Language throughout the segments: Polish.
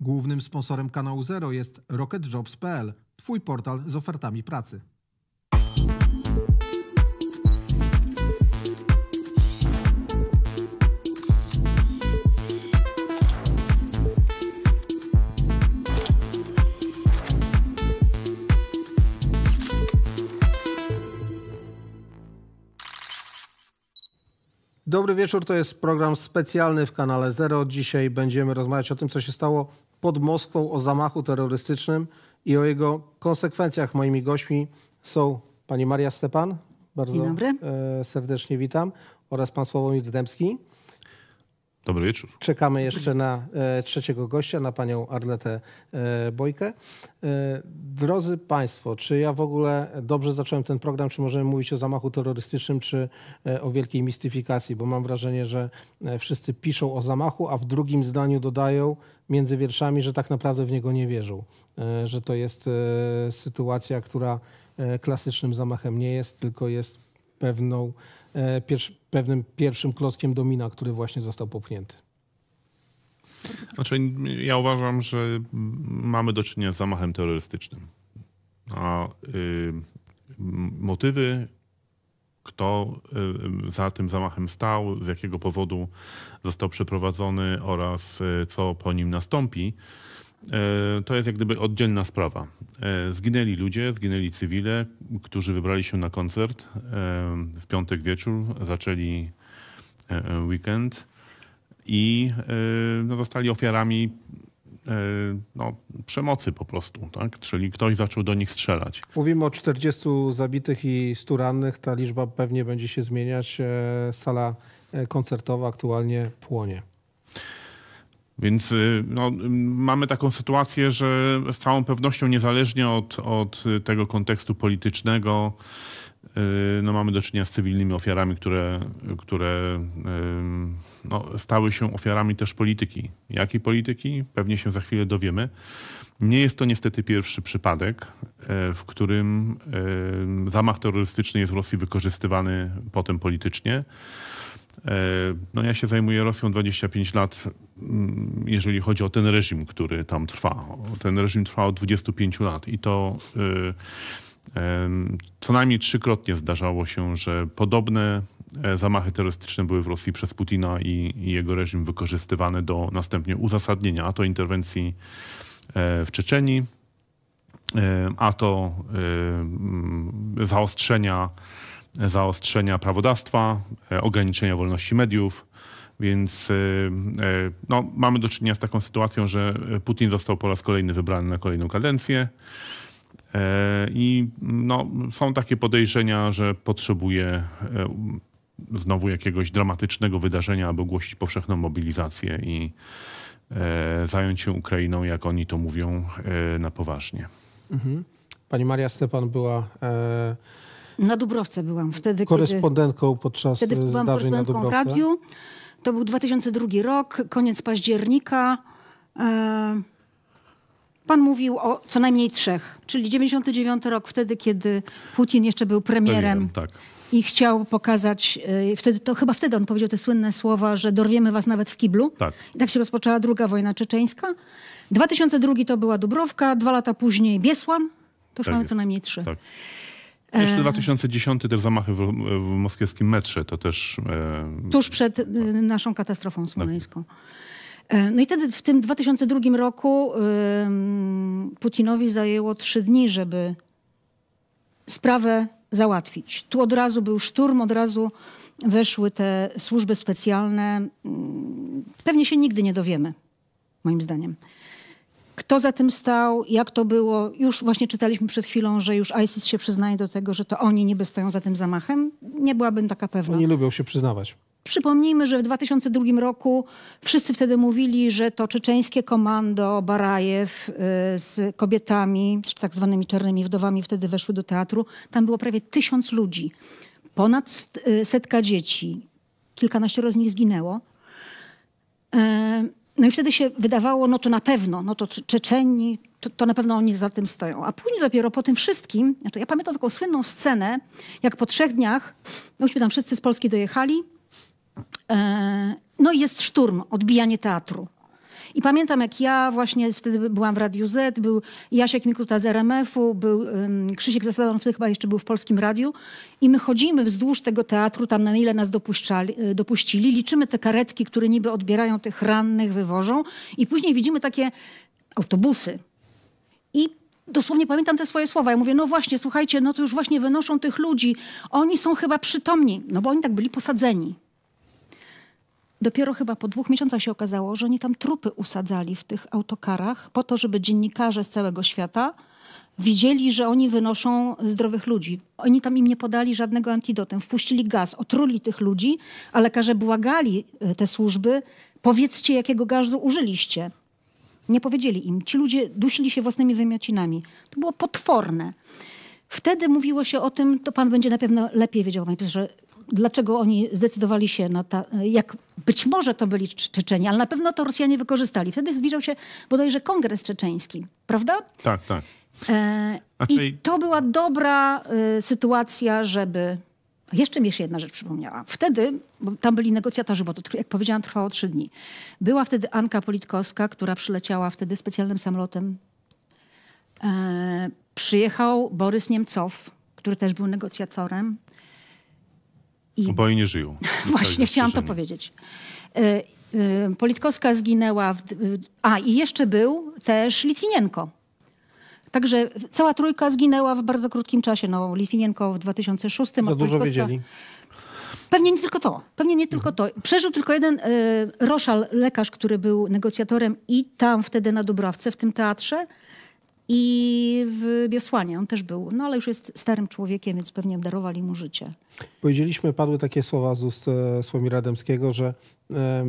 Głównym sponsorem kanału Zero jest RocketJobs.pl, Twój portal z ofertami pracy. Dobry wieczór, to jest program specjalny w kanale Zero. Dzisiaj będziemy rozmawiać o tym, co się stało pod Moskwą, o zamachu terrorystycznym i o jego konsekwencjach. Moimi gośćmi są pani Maria Stepan. Bardzo e, serdecznie witam oraz pan Sławomir Dębski. Dobry wieczór. Czekamy jeszcze na e, trzeciego gościa, na panią Arletę e, Bojkę. E, drodzy Państwo, czy ja w ogóle dobrze zacząłem ten program, czy możemy mówić o zamachu terrorystycznym, czy o wielkiej mistyfikacji? Bo mam wrażenie, że wszyscy piszą o zamachu, a w drugim zdaniu dodają między wierszami, że tak naprawdę w niego nie wierzą. Że to jest sytuacja, która klasycznym zamachem nie jest, tylko jest pewną pewnym pierwszym klockiem domina, który właśnie został popchnięty. Znaczy, ja uważam, że mamy do czynienia z zamachem terrorystycznym. A y, motywy, kto y, za tym zamachem stał, z jakiego powodu został przeprowadzony oraz y, co po nim nastąpi, E, to jest jak gdyby oddzielna sprawa. E, zginęli ludzie, zginęli cywile, którzy wybrali się na koncert e, w piątek wieczór, zaczęli weekend i no, zostali ofiarami no, przemocy po prostu, tak? Czyli ktoś zaczął do nich strzelać. Mówimy o 40 zabitych i 100 rannych. Ta liczba pewnie będzie się zmieniać. Sala koncertowa aktualnie płonie. Więc y, no, mamy taką sytuację, że z całą pewnością, niezależnie od, od y, tego kontekstu politycznego, y, no, mamy do czynienia z cywilnymi ofiarami, które, które no, stały się ofiarami też polityki. Jakiej polityki? Pewnie się za chwilę dowiemy. Nie jest to niestety pierwszy przypadek, w którym zamach terrorystyczny jest w Rosji wykorzystywany potem politycznie. E, no ja się zajmuję Rosją 25 lat, mm, jeżeli chodzi o ten reżim, który tam trwa. Ten reżim trwa od 25 lat i to e, co najmniej trzykrotnie zdarzało się, że podobne e, zamachy terrorystyczne były w Rosji przez Putina i, jego reżim wykorzystywane do następnie uzasadnienia, a to interwencji w Czeczeni, a to zaostrzenia zaostrzenia prawodawstwa, e, ograniczenia wolności mediów. Więc e, e, no, mamy do czynienia z taką sytuacją, że Putin został po raz kolejny wybrany na kolejną kadencję. I no, są takie podejrzenia, że potrzebuje znowu jakiegoś dramatycznego wydarzenia, aby ogłosić powszechną mobilizację i zająć się Ukrainą, jak oni to mówią, na poważnie. Mhm. Pani Maria Stepan była. Na Dubrowce byłam wtedy. Korespondentką kiedy, podczas wtedy e, byłam korespondentką na Dubrowce. Radiu. To był 2002 rok, koniec października. E, pan mówił o co najmniej trzech, czyli 99 rok, wtedy kiedy Putin jeszcze był premierem. tak. I chciał pokazać, e, wtedy, to chyba wtedy on powiedział te słynne słowa, że dorwiemy was nawet w kiblu. Tak. I tak się rozpoczęła druga wojna czeczeńska. 2002 to była Dubrowka, dwa lata później Biesłan, to już tak mamy jest. co najmniej trzy. Tak. Jeszcze 2010 e, też zamachy w, w moskiewskim metrze, to też... E... Tuż przed tak. e, naszą katastrofą smoleńską. Tak e, no i wtedy w tym 2002 roku Putinowi zajęło trzy dni, żeby sprawę załatwić. Tu od razu był szturm, od razu weszły te służby specjalne. Mm, pewnie się nigdy nie dowiemy, moim zdaniem. Kto za tym stał, jak to było? Już właśnie czytaliśmy przed chwilą, że już ISIS się przyznaje do tego, że to oni niby stoją za tym zamachem. Nie byłabym taka pewna. Oni lubią się przyznawać. Przypomnijmy, że w 2002 roku wszyscy wtedy mówili, że to czeczeńskie komando Barajew y, z kobietami, z tak zwanymi czarnymi wdowami wtedy weszły do teatru. Tam było prawie tysiąc ludzi, ponad y, setka dzieci. Kilkanaście z nich zginęło. E, no i wtedy się wydawało, no to na pewno, no to Czeczeni, to, to, na pewno oni za tym stoją. A później dopiero po tym wszystkim, to ja pamiętam taką słynną scenę, jak po trzech dniach, myśmy tam wszyscy z Polski dojechali, e, no i jest szturm, odbijanie teatru. I pamiętam, jak ja właśnie wtedy byłam w Radiu Z, był Jasiek Mikuta z RMF-u, był um, Krzysiek Zasadon, wtedy chyba jeszcze był w Polskim Radiu. I my chodzimy wzdłuż tego teatru, tam na ile nas e, dopuścili, liczymy te karetki, które niby odbierają tych rannych, wywożą. I później widzimy takie autobusy. I dosłownie pamiętam te swoje słowa. Ja mówię, no właśnie, słuchajcie, no to już właśnie wynoszą tych ludzi. Oni są chyba przytomni, no bo oni tak byli posadzeni. Dopiero chyba po dwóch miesiącach się okazało, że oni tam trupy usadzali w tych autokarach po to, żeby dziennikarze z całego świata widzieli, że oni wynoszą zdrowych ludzi. Oni tam im nie podali żadnego antidotem. Wpuścili gaz, otruli tych ludzi, a lekarze błagali e, te służby, powiedzcie jakiego gazu użyliście. Nie powiedzieli im. Ci ludzie dusili się własnymi wymiocinami. To było potworne. Wtedy mówiło się o tym, to pan będzie na pewno lepiej wiedział, panie że dlaczego oni zdecydowali się na ta, jak być może to byli Czeczeni, ale na pewno to Rosjanie wykorzystali. Wtedy zbliżał się bodajże kongres czeczeński, prawda? Tak, tak. E, znaczy... I to była dobra y, sytuacja, żeby... Jeszcze mi się jedna rzecz przypomniała. Wtedy, bo tam byli negocjatorzy, bo to, jak powiedziałam, trwało trzy dni. Była wtedy Anka Politkowska, która przyleciała wtedy specjalnym samolotem. E, przyjechał Borys Niemcow, który też był negocjatorem. I... Oboje nie żyją. Właśnie, chciałam to powiedzieć. E, e, Politkowska zginęła. W... A i jeszcze był też Litwinienko. Także cała trójka zginęła w bardzo krótkim czasie. No, Litwinienko w 2006. Za dużo wiedzieli. Pewnie nie tylko to. Pewnie nie tylko to. Przeżył tylko jeden y, Roszal, lekarz, który był negocjatorem i tam wtedy na Dubrowce, w tym teatrze i w Biosłanie on też był, no ale już jest starym człowiekiem, więc pewnie obdarowali mu życie. Powiedzieliśmy, padły takie słowa z ust e, Sławomira Rademskiego, że e,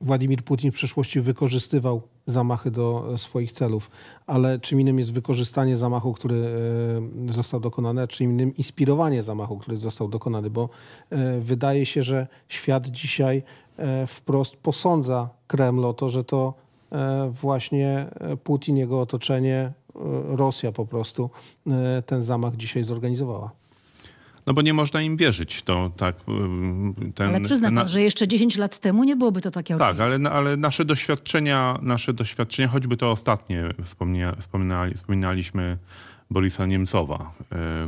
Władimir Putin w przeszłości wykorzystywał zamachy do e, swoich celów, ale czym innym jest wykorzystanie zamachu, który został dokonany, a czym innym inspirowanie zamachu, który został dokonany, bo wydaje się, że świat dzisiaj wprost posądza Kreml o to, że to E, właśnie e, Putin, jego otoczenie, e, Rosja po prostu ten zamach dzisiaj zorganizowała. No bo nie można im wierzyć. To, tak, ten, ale przyzna pan, na... że jeszcze 10 lat temu nie byłoby to takie Tak, ale, ale, nasze doświadczenia, nasze doświadczenia, choćby to ostatnie, wspominali, wspominaliśmy Borisa Niemcowa,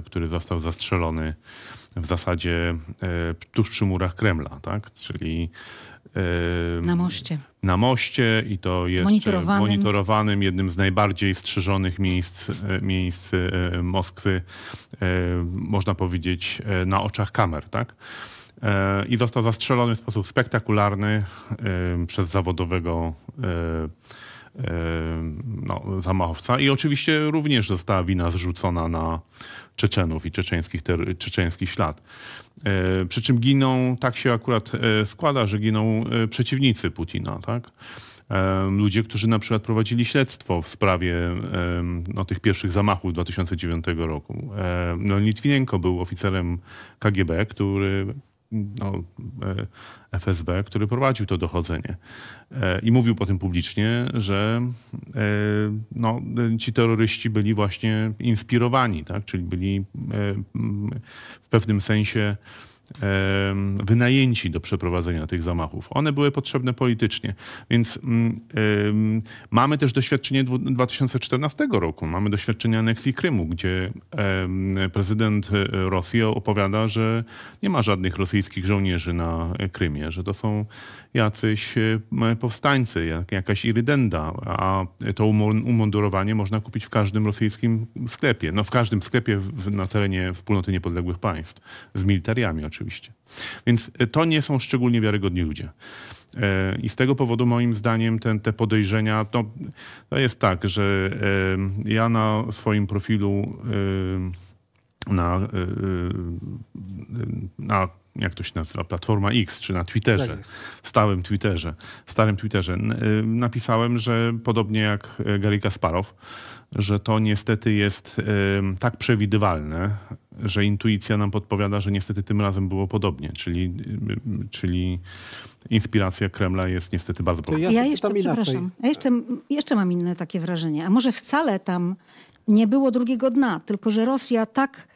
który został zastrzelony w zasadzie tuż przy murach Kremla, tak? Czyli na moście. Na moście i to jest e, monitorowanym, monitorowanym jednym z najbardziej strzeżonych miejsc, e, miejsc e, Moskwy, można powiedzieć, na oczach kamer, tak? I został zastrzelony w sposób spektakularny przez zawodowego no, zamachowca. I oczywiście również została wina zrzucona na Czeczenów i czeczeńskich, ter, czeczeński ślad. E, przy czym giną, tak się akurat e, składa, że giną e, przeciwnicy Putina, tak? Ludzie, którzy na przykład prowadzili śledztwo w sprawie no, tych pierwszych zamachów 2009 roku. No, Litwinenko był oficerem KGB, który no, FSB, który prowadził to dochodzenie. E, I mówił po tym publicznie, że e, no, ci terroryści byli właśnie inspirowani, tak? czyli byli e, w pewnym sensie wynajęci do przeprowadzenia tych zamachów. One były potrzebne politycznie. Więc mm, mamy też doświadczenie 2014 roku. Mamy doświadczenie aneksji Krymu, gdzie prezydent e, Rosji opowiada, że nie ma żadnych rosyjskich żołnierzy na Krymie, że to są jacyś e, powstańcy, jakaś irydenda, a to umundurowanie można kupić w każdym rosyjskim sklepie, no w każdym sklepie na terenie wspólnoty niepodległych państw, z militariami oczywiście oczywiście. Więc e, to nie są szczególnie wiarygodni ludzie. E, I z tego powodu moim zdaniem ten, te podejrzenia, to, to jest tak, że e, ja na swoim profilu na, na jak to się nazywa, Platforma X, czy na Twitterze, w tak stałym Twitterze, starym Twitterze, napisałem, że podobnie jak Gary Kasparow, że to niestety jest tak przewidywalne, że intuicja nam podpowiada, że niestety tym razem było podobnie, czyli, czyli inspiracja Kremla jest niestety bardzo podobna. Ja, ja jeszcze, przepraszam, ja jeszcze, jeszcze mam inne takie wrażenie, a może wcale tam nie było drugiego dna, tylko że Rosja tak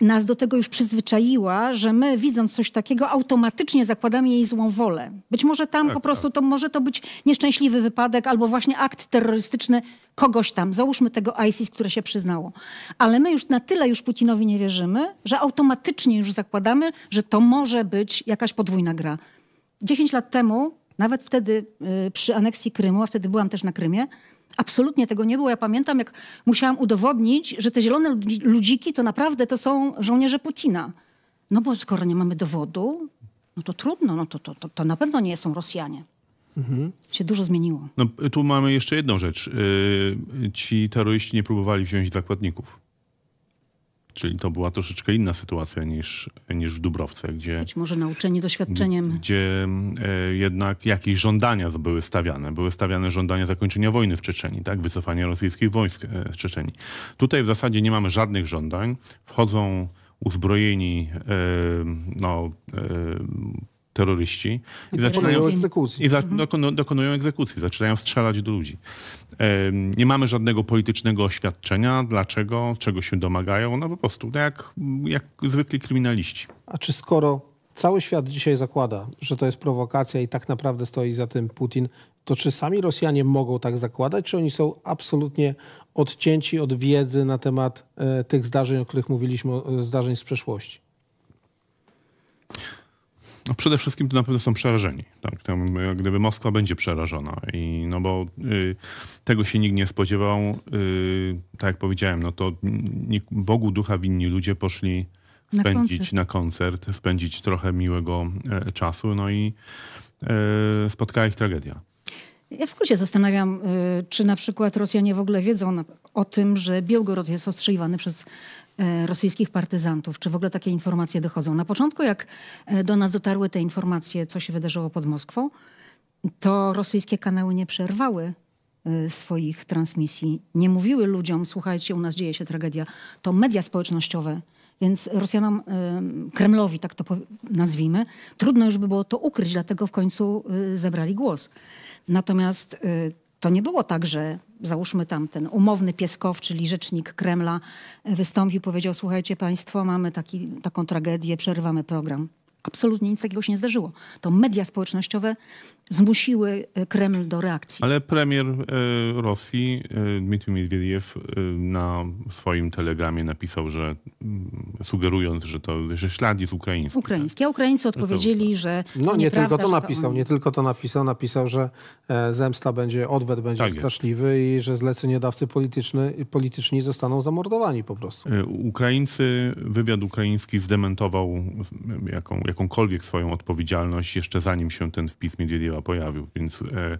nas do tego już przyzwyczaiła, że my widząc coś takiego automatycznie zakładamy jej złą wolę. Być może tam tak, po prostu tak. to może to być nieszczęśliwy wypadek albo właśnie akt terrorystyczny kogoś tam, załóżmy tego ISIS, które się przyznało. Ale my już na tyle już Putinowi nie wierzymy, że automatycznie już zakładamy, że to może być jakaś podwójna gra. Dziesięć lat temu, nawet wtedy y, przy aneksji Krymu, a wtedy byłam też na Krymie, Absolutnie tego nie było. Ja pamiętam, jak musiałam udowodnić, że te zielone ludziki to naprawdę to są żołnierze Putina. No bo skoro nie mamy dowodu, no to trudno, no to, to, to, to na pewno nie są Rosjanie. Mhm. Się dużo zmieniło. No, tu mamy jeszcze jedną rzecz. Y, ci terroryści nie próbowali wziąć zakładników. Czyli to była troszeczkę inna sytuacja niż, niż w Dubrowce, gdzie. Być może nauczenie doświadczeniem. Gdzie e, jednak jakieś żądania były stawiane. Były stawiane żądania zakończenia wojny w Czeczeniu, tak? wycofania rosyjskich wojsk e, z Czeczeni. Tutaj w zasadzie nie mamy żadnych żądań. Wchodzą uzbrojeni e, no, e, terroryści i, I zaczynają, egzekucji. I za, dokonują egzekucji, zaczynają strzelać do ludzi. Nie mamy żadnego politycznego oświadczenia, dlaczego, czego się domagają, no po prostu no jak, jak zwykli kryminaliści. A czy skoro cały świat dzisiaj zakłada, że to jest prowokacja i tak naprawdę stoi za tym Putin, to czy sami Rosjanie mogą tak zakładać, czy oni są absolutnie odcięci od wiedzy na temat e, tych zdarzeń, o których mówiliśmy, zdarzeń z przeszłości? No przede wszystkim to na pewno są przerażeni. Tak? Tam, jak gdyby Moskwa będzie przerażona. I, no bo y, tego się nikt nie spodziewał. Y, tak jak powiedziałem, no to Bogu ducha winni ludzie poszli spędzić na koncert, na koncert spędzić trochę miłego e, czasu. No i e, spotkała ich tragedia. Ja w ogóle się zastanawiam, y, czy na przykład Rosjanie w ogóle wiedzą o tym, że Białgorod jest ostrzeliwany przez E, rosyjskich partyzantów? Czy w ogóle takie informacje dochodzą? Na początku, jak e, do nas dotarły te informacje, co się wydarzyło pod Moskwą, to rosyjskie kanały nie przerwały e, swoich transmisji. Nie mówiły ludziom, słuchajcie, u nas dzieje się tragedia. To media społecznościowe więc Rosjanom, Kremlowi, tak to nazwijmy, trudno już by było to ukryć, dlatego w końcu zebrali głos. Natomiast to nie było tak, że załóżmy tam ten umowny Pieskow, czyli rzecznik Kremla, e, wystąpił, powiedział, słuchajcie państwo, mamy taki, taką tragedię, przerywamy program. Absolutnie nic takiego się nie zdarzyło. To media społecznościowe zmusiły e, Kreml do reakcji. Ale premier e, Rosji e, Dmitrij Miedwiediew na swoim telegramie napisał, że mm, sugerując, że to że ślad jest ukraiński. Ukraiński. Tak? A Ukraińcy odpowiedzieli, że No nie tylko to napisał, nie tylko to napisał, napisał, że zemsta będzie, odwet będzie tak straszliwy jest. i że zleceniodawcy polityczny, polityczni zostaną zamordowani po prostu. Ukraińcy, wywiad ukraiński zdementował jaką, jakąkolwiek swoją odpowiedzialność jeszcze zanim się ten wpis Miedwiediewa pojawił, więc e,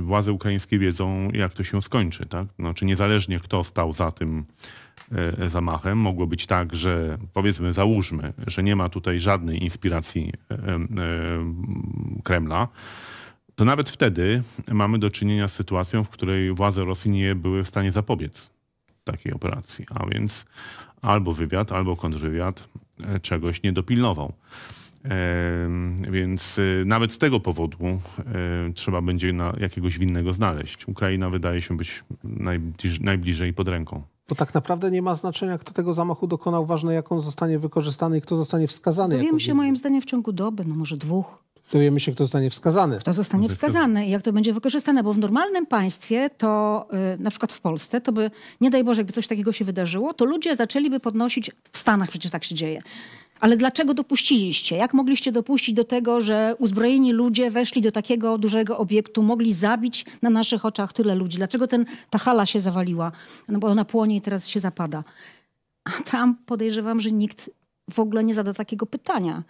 władze ukraińskie wiedzą, jak to się skończy. Tak? Znaczy, niezależnie kto stał za tym e, zamachem, mogło być tak, że powiedzmy, załóżmy, że nie ma tutaj żadnej inspiracji e, Kremla to nawet wtedy mamy do czynienia z sytuacją, w której władze Rosji nie były w stanie zapobiec takiej operacji. A więc albo wywiad, albo kontrwywiad czegoś nie dopilnował. Więc e, nawet z tego powodu e, trzeba będzie na jakiegoś winnego znaleźć. Ukraina wydaje się być najbliż, najbliżej pod ręką. To tak naprawdę nie ma znaczenia, kto tego zamachu dokonał. Ważne, jak on zostanie wykorzystany i kto zostanie wskazany. Dowiemy się, winny. moim zdaniem, w ciągu doby, no może dwóch dowiemy się, kto zostanie wskazany. Kto zostanie wskazany i jak to będzie wykorzystane, bo w normalnym państwie to, y, na przykład w Polsce, to by, nie daj Boże, gdy coś takiego się wydarzyło, to ludzie zaczęliby podnosić, w Stanach przecież tak się dzieje, ale dlaczego dopuściliście? Jak mogliście dopuścić do tego, że uzbrojeni ludzie weszli do takiego dużego obiektu, mogli zabić na naszych oczach tyle ludzi? Dlaczego ten, ta hala się zawaliła? No bo ona płonie i teraz się zapada. A tam podejrzewam, że nikt w ogóle nie zada takiego pytania.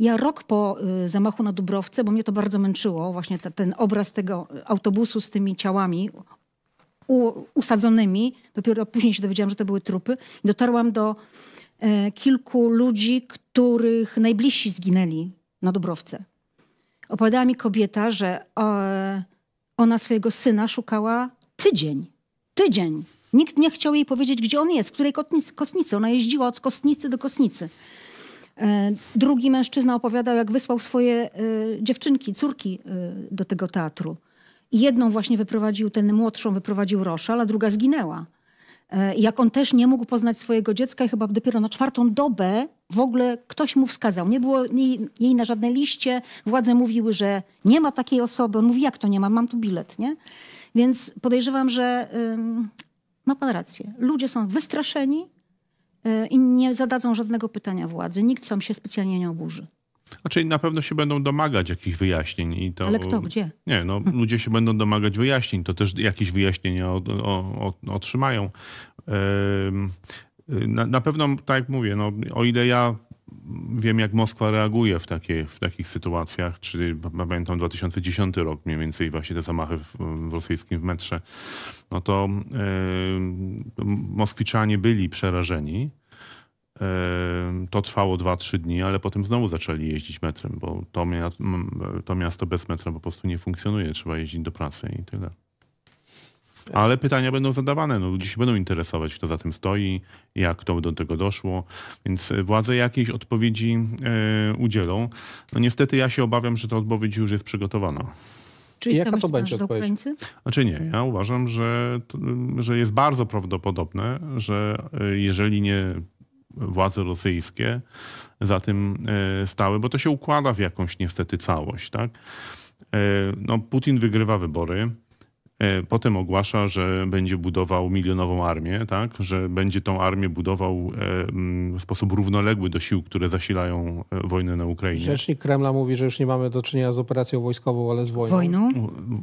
Ja rok po y, zamachu na Dubrowce, bo mnie to bardzo męczyło, właśnie ta, ten obraz tego autobusu z tymi ciałami u, usadzonymi, dopiero później się dowiedziałam, że to były trupy, dotarłam do e, kilku ludzi, których najbliżsi zginęli na Dubrowce. Opowiadała mi kobieta, że e, ona swojego syna szukała tydzień. Tydzień. Nikt nie chciał jej powiedzieć, gdzie on jest, w której kostnicy. Ona jeździła od kostnicy do kostnicy. E, drugi mężczyzna opowiadał, jak wysłał swoje e, dziewczynki, córki e, do tego teatru. Jedną właśnie wyprowadził, ten młodszą wyprowadził Roszal, a druga zginęła. Jak on też nie mógł poznać swojego dziecka i chyba dopiero na czwartą dobę w ogóle ktoś mu wskazał. Nie było jej, jej na żadnej liście. Władze mówiły, że nie ma takiej osoby. On mówi, jak to nie ma? Mam tu bilet, nie? Więc podejrzewam, że ym, ma pan rację. Ludzie są wystraszeni, E, i nie zadadzą żadnego pytania władzy. Nikt sam się specjalnie nie oburzy. Znaczy na pewno się będą domagać jakichś wyjaśnień. I to, Ale kto, gdzie? Nie, no ludzie się będą domagać wyjaśnień, to też jakieś wyjaśnienia o, o, o, otrzymają. Na, na, pewno, tak jak mówię, no, o ile ja wiem, jak Moskwa reaguje w, takie, w takich sytuacjach. Czyli pamiętam 2010 rok, mniej więcej właśnie te zamachy w, w rosyjskim w metrze. No to yy, Moskwiczanie byli przerażeni. Y, to trwało 2-3 dni, ale potem znowu zaczęli jeździć metrem, bo to miasto bez metra po prostu nie funkcjonuje. Trzeba jeździć do pracy i tyle. Ale pytania będą zadawane. No, ludzie się będą interesować, kto za tym stoi, jak to do tego doszło. Więc e, władze jakiejś odpowiedzi e, udzielą. No niestety ja się obawiam, że ta odpowiedź już jest przygotowana. Czyli Jaka to będzie odpowiedź? Znaczy nie, ja uważam, że, że jest bardzo prawdopodobne, że e, jeżeli nie władze rosyjskie za tym e, stały, bo to się układa w jakąś niestety całość. Tak? No, Putin wygrywa wybory. E, potem ogłasza, że będzie budował milionową armię, tak? że będzie tą armię budował e, mm, w sposób równoległy do sił, które zasilają e, wojnę na Ukrainie. Rzecznik Kremla mówi, że już nie mamy do czynienia z operacją wojskową, ale z wojną. Wojną?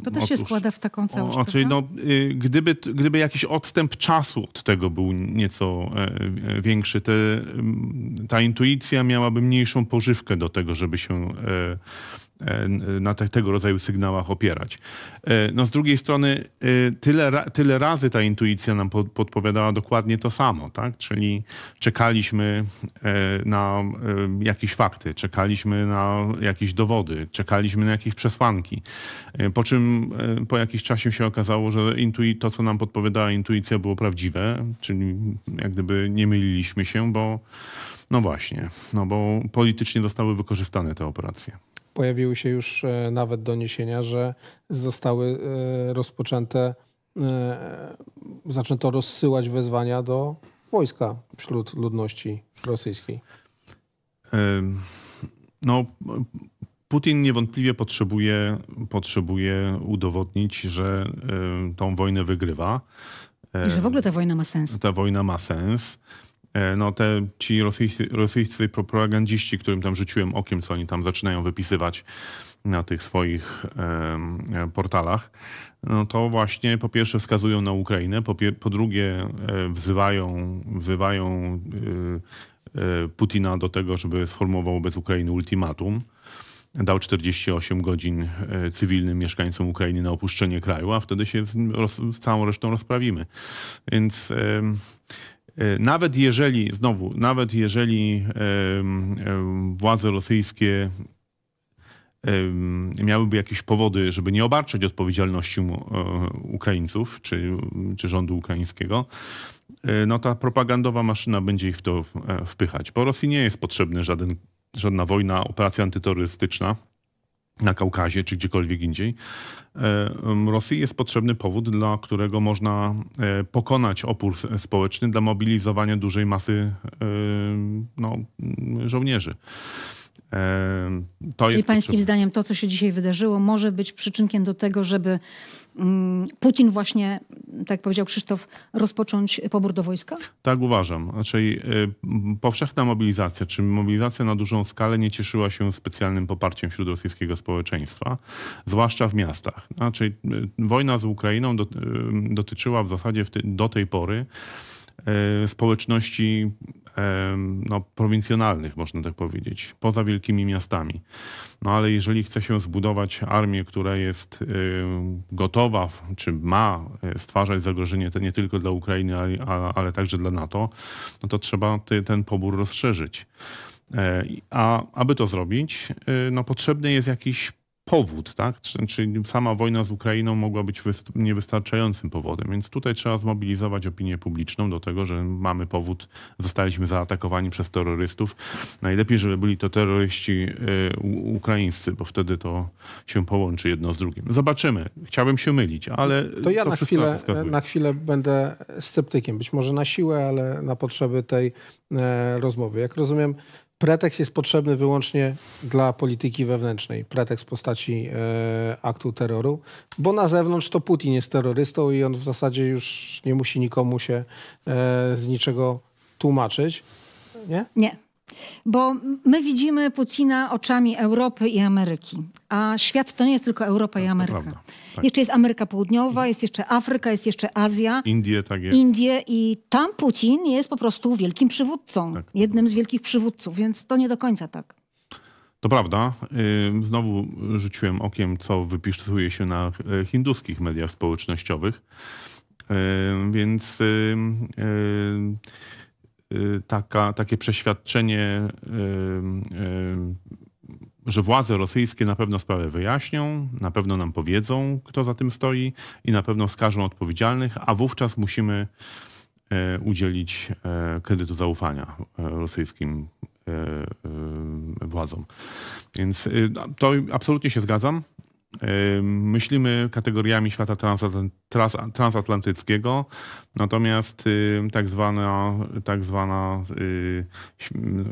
To też Otóż, się składa w taką całość. O, czyli no, y, gdyby, gdyby jakiś odstęp czasu od tego był nieco większy, te, mm, ta intuicja miałaby mniejszą pożywkę do tego, żeby się E, na te, tego rodzaju sygnałach opierać. E, no z drugiej strony e, tyle, tyle razy ta intuicja nam podpowiadała dokładnie to samo, tak? Czyli czekaliśmy na jakieś fakty, czekaliśmy na jakieś dowody, czekaliśmy na jakieś przesłanki. Po czym po jakimś czasie się okazało, że intui- to, co nam podpowiadała intuicja było prawdziwe, czyli jak gdyby nie myliliśmy się, bo no właśnie, no bo politycznie zostały wykorzystane te operacje pojawiły się już e, nawet doniesienia, że zostały e, rozpoczęte, e, zaczęto rozsyłać wezwania do wojska wśród ludności rosyjskiej. No, Putin niewątpliwie potrzebuje, potrzebuje udowodnić, że tą wojnę wygrywa. I że w ogóle ta wojna ma sens. Ta wojna ma sens. E, no te ci rosyjscy, rosyjscy propagandziści, którym tam rzuciłem okiem, co oni tam zaczynają wypisywać na tych swoich e, portalach, no to właśnie po pierwsze wskazują na Ukrainę, po, po drugie e, wzywają, wzywają Putina do tego, żeby sformułował wobec Ukrainy ultimatum. Dał 48 godzin cywilnym mieszkańcom Ukrainy na opuszczenie kraju, a wtedy się z, roz, z całą resztą rozprawimy. Więc E, nawet jeżeli, znowu, nawet jeżeli władze rosyjskie miałyby jakieś powody, żeby nie obarczać odpowiedzialnością e, Ukraińców czy, czy rządu ukraińskiego, e, no ta propagandowa maszyna będzie ich w to wpychać. Po Rosji nie jest potrzebny żaden, żadna wojna, operacja antyterrorystyczna na Kaukazie czy gdziekolwiek indziej. Rosji jest potrzebny powód, dla którego można e, pokonać opór społeczny dla mobilizowania dużej masy e, no, żołnierzy. To Czyli pańskim potrzebne. zdaniem to, co się dzisiaj wydarzyło, może być przyczynkiem do tego, żeby mm, Putin właśnie, tak powiedział Krzysztof, rozpocząć pobór do wojska? Tak uważam. Znaczy, y, powszechna mobilizacja, czy mobilizacja na dużą skalę nie cieszyła się specjalnym poparciem wśród rosyjskiego społeczeństwa, zwłaszcza w miastach. Znaczy, y, wojna z Ukrainą y, dotyczyła w zasadzie do tej pory społeczności no, prowincjonalnych, można tak powiedzieć, poza wielkimi miastami. No ale jeżeli chce się zbudować armię, która jest gotowa, czy ma e, stwarzać zagrożenie nie tylko dla Ukrainy, ale także dla NATO, no to trzeba ten pobór rozszerzyć. E, a aby to zrobić, e, no, potrzebny jest jakiś powód, tak? Czyli sama wojna z Ukrainą mogła być niewystarczającym powodem, więc tutaj trzeba zmobilizować opinię publiczną do tego, że mamy powód, zostaliśmy zaatakowani przez terrorystów. Najlepiej, żeby byli to terroryści y, ukraińscy, bo wtedy to się połączy jedno z drugim. Zobaczymy. Chciałbym się mylić, ale to ja to na, chwilę, na chwilę będę sceptykiem. Być może na siłę, ale na potrzeby tej e, rozmowy. Jak rozumiem, pretekst jest potrzebny wyłącznie dla polityki wewnętrznej, pretekst w postaci e, aktu terroru, bo na zewnątrz to Putin jest terrorystą i on w zasadzie już nie musi nikomu się e, z niczego tłumaczyć. Nie? Nie. Bo my widzimy Putina oczami Europy i Ameryki, a świat to nie jest tylko Europa i tak, Ameryka. tak. Jeszcze jest Ameryka Południowa, jest jeszcze Afryka, jest jeszcze Azja. Indie, tak jest. Indie i tam Putin jest po prostu wielkim przywódcą, tak. jednym z wielkich przywódców, więc to nie do końca tak. To prawda. Znowu rzuciłem okiem, co wypisuje się na e, hinduskich mediach społecznościowych. Więc Y, taka, takie przeświadczenie, y, y, że władze rosyjskie na pewno sprawę wyjaśnią, na pewno nam powiedzą, kto za tym stoi i na pewno wskażą odpowiedzialnych, a wówczas musimy e, udzielić e, kredytu zaufania e, rosyjskim władzom. Więc no, to absolutnie się zgadzam. Myślimy kategoriami świata transatlantyckiego, natomiast tak zwana, tak zwana y,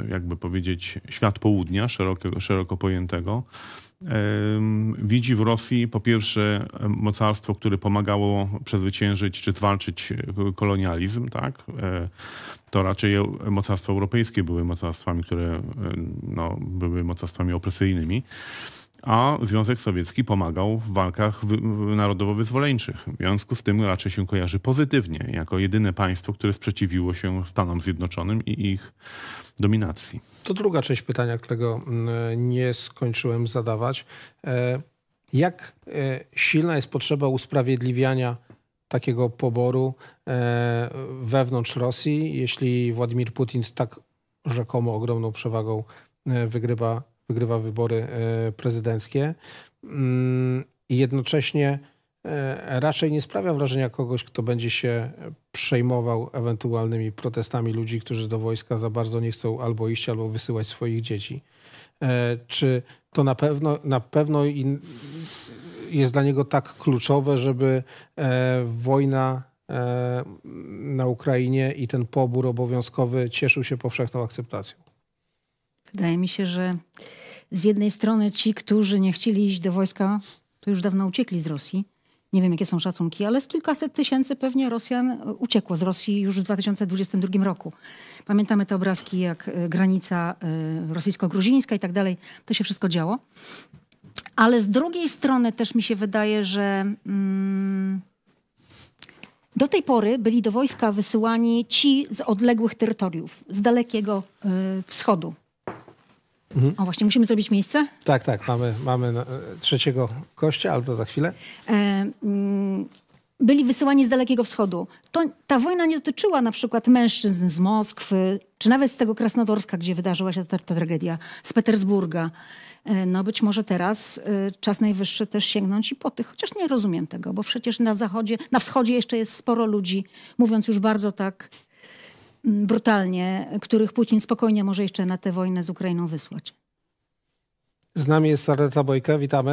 jakby powiedzieć, świat południa, szeroko, szeroko pojętego, widzi w Rosji po pierwsze mocarstwo, które pomagało przezwyciężyć czy zwalczyć y, kolonializm, tak? E, to raczej e, mocarstwa europejskie były mocarstwami, które y, no, były mocarstwami opresyjnymi a Związek Sowiecki pomagał w walkach narodowo-wyzwoleńczych. W związku z tym raczej się kojarzy pozytywnie, jako jedyne państwo, które sprzeciwiło się Stanom Zjednoczonym i ich dominacji. To druga część pytania, którego mm, nie skończyłem zadawać. E, jak e, silna jest potrzeba usprawiedliwiania takiego poboru e, wewnątrz Rosji, jeśli Władimir Putin z tak rzekomo ogromną przewagą wygrywa wygrywa wybory e, prezydenckie mm, i jednocześnie e, raczej nie sprawia wrażenia kogoś, kto będzie się przejmował ewentualnymi protestami ludzi, którzy do wojska za bardzo nie chcą albo iść, albo wysyłać swoich dzieci. E, czy to na pewno, na pewno jest dla niego tak kluczowe, żeby wojna na Ukrainie i ten pobór obowiązkowy cieszył się powszechną akceptacją? Wydaje mi się, że z jednej strony ci, którzy nie chcieli iść do wojska, to już dawno uciekli z Rosji. Nie wiem, jakie są szacunki, ale z kilkaset tysięcy pewnie Rosjan e, uciekło z Rosji już w 2022 roku. Pamiętamy te obrazki, jak e, granica e, rosyjsko-gruzińska i tak dalej. To się wszystko działo. Ale z drugiej strony też mi się wydaje, że mm, do tej pory byli do wojska wysyłani ci z odległych terytoriów, z dalekiego y, wschodu, Mhm. O właśnie, musimy zrobić miejsce? Tak, tak, mamy, mamy e, trzeciego gościa, ale to za chwilę. E, mm, byli wysyłani z Dalekiego Wschodu. To, ta wojna nie dotyczyła na przykład mężczyzn z Moskwy, czy nawet z tego Krasnodorska, gdzie wydarzyła się ta, ta tragedia, z Petersburga. E, no być może teraz e, czas najwyższy też sięgnąć i po tych, chociaż nie rozumiem tego, bo przecież na zachodzie, na wschodzie jeszcze jest sporo ludzi, mówiąc już bardzo tak Mm, brutalnie, których Putin spokojnie może jeszcze na tę wojnę z Ukrainą wysłać. Z nami jest Sarleta Bojka, witamy.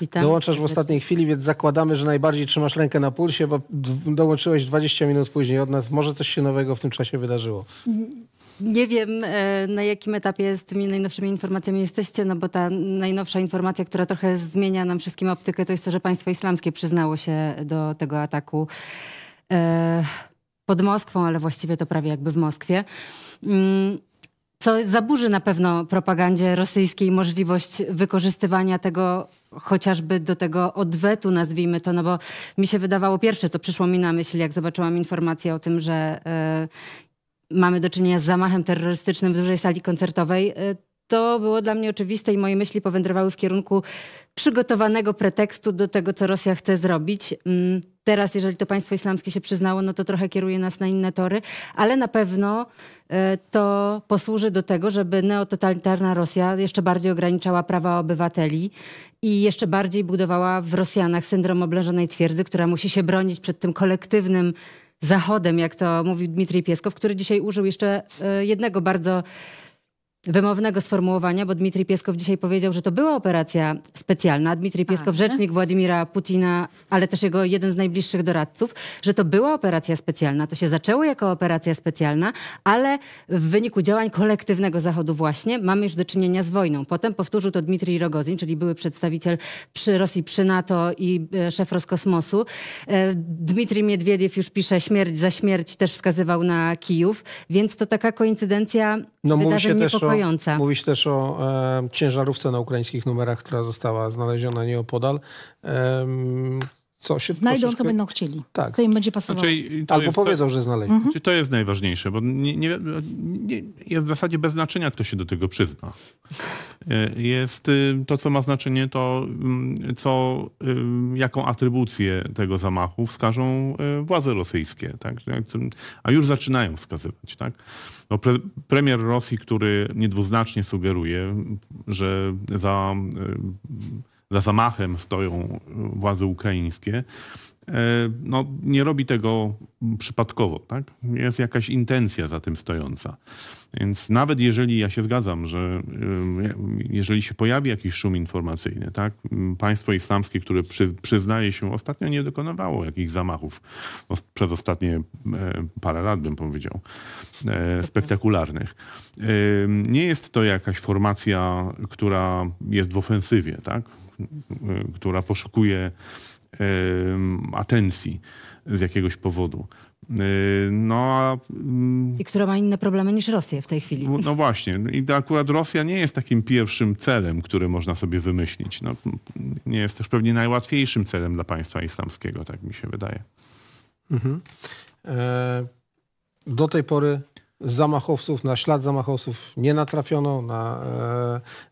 E, dołączasz w ostatniej chwili, więc zakładamy, że najbardziej trzymasz rękę na pulsie, bo dołączyłeś 20 minut później od nas. Może coś się nowego w tym czasie wydarzyło? Nie wiem, e, na jakim etapie z tymi najnowszymi informacjami jesteście, no bo ta najnowsza informacja, która trochę zmienia nam wszystkim optykę, to jest to, że państwo islamskie przyznało się do tego ataku. E, pod Moskwą, ale właściwie to prawie jakby w Moskwie. Mm, co zaburzy na pewno propagandzie rosyjskiej możliwość wykorzystywania tego chociażby do tego odwetu, nazwijmy to, no bo mi się wydawało pierwsze, co przyszło mi na myśl, jak zobaczyłam informację o tym, że y, mamy do czynienia z zamachem terrorystycznym w dużej sali koncertowej, y, to było dla mnie oczywiste i moje myśli powędrowały w kierunku przygotowanego pretekstu do tego, co Rosja chce zrobić. Mm, teraz, jeżeli to państwo islamskie się przyznało, no to trochę kieruje nas na inne tory, ale na pewno e, to posłuży do tego, żeby neototalitarna Rosja jeszcze bardziej ograniczała prawa obywateli i jeszcze bardziej budowała w Rosjanach syndrom oblężonej twierdzy, która musi się bronić przed tym kolektywnym Zachodem, jak to mówił Dmitrij Pieskow, który dzisiaj użył jeszcze e, jednego bardzo wymownego sformułowania, bo Dmitrij Pieskow dzisiaj powiedział, że to była operacja specjalna. Dmitrij tak. Pieskow, rzecznik Władimira Putina, ale też jego jeden z najbliższych doradców, że to była operacja specjalna. To się zaczęło jako operacja specjalna, ale w wyniku działań kolektywnego Zachodu właśnie mamy już do czynienia z wojną. Potem powtórzył to Dmitrij Rogozin, czyli były przedstawiciel przy Rosji, przy NATO i e, szef Roskosmosu. E, Dmitrij Miedwiediew już pisze śmierć za śmierć, też wskazywał na Kijów, więc to taka koincydencja no, mówi się też O, mówi się też o e, ciężarówce na ukraińskich numerach, która została znaleziona nieopodal. E, co się Znajdą, troszeczkę... co będą chcieli, tak. co im będzie pasowało. Znaczy, Albo jest, powiedzą, to, że znaleźli. Mhm. Czy znaczy, to jest najważniejsze, bo nie, nie, nie, jest w zasadzie bez znaczenia, kto się do tego przyzna. E, jest y, to, co ma znaczenie, to mm, co, y, jaką atrybucję tego zamachu wskażą y, władze rosyjskie. Tak? A już zaczynają wskazywać. Tak? No, pre, premier Rosji, który niedwuznacznie sugeruje, że za za zamachem stoją władze ukraińskie, e, no, nie robi tego przypadkowo. Tak? Jest jakaś intencja za tym stojąca. Więc nawet jeżeli ja się zgadzam, że jeżeli się pojawi jakiś szum informacyjny, tak, państwo islamskie, które przy, przyznaje się ostatnio nie dokonywało jakichś zamachów przez ostatnie e, parę lat, bym powiedział, e, spektakularnych. Nie jest to jakaś formacja, która jest w ofensywie, tak, e, która poszukuje atencji z jakiegoś powodu. Y, no, a, mm, I która ma inne problemy niż Rosja w tej chwili. No, no właśnie. No I akurat Rosja nie jest takim pierwszym celem, który można sobie wymyślić. No, nie jest też pewnie najłatwiejszym celem dla państwa islamskiego, tak mi się wydaje. Mhm. E, do tej pory zamachowców, na ślad zamachowców nie natrafiono, na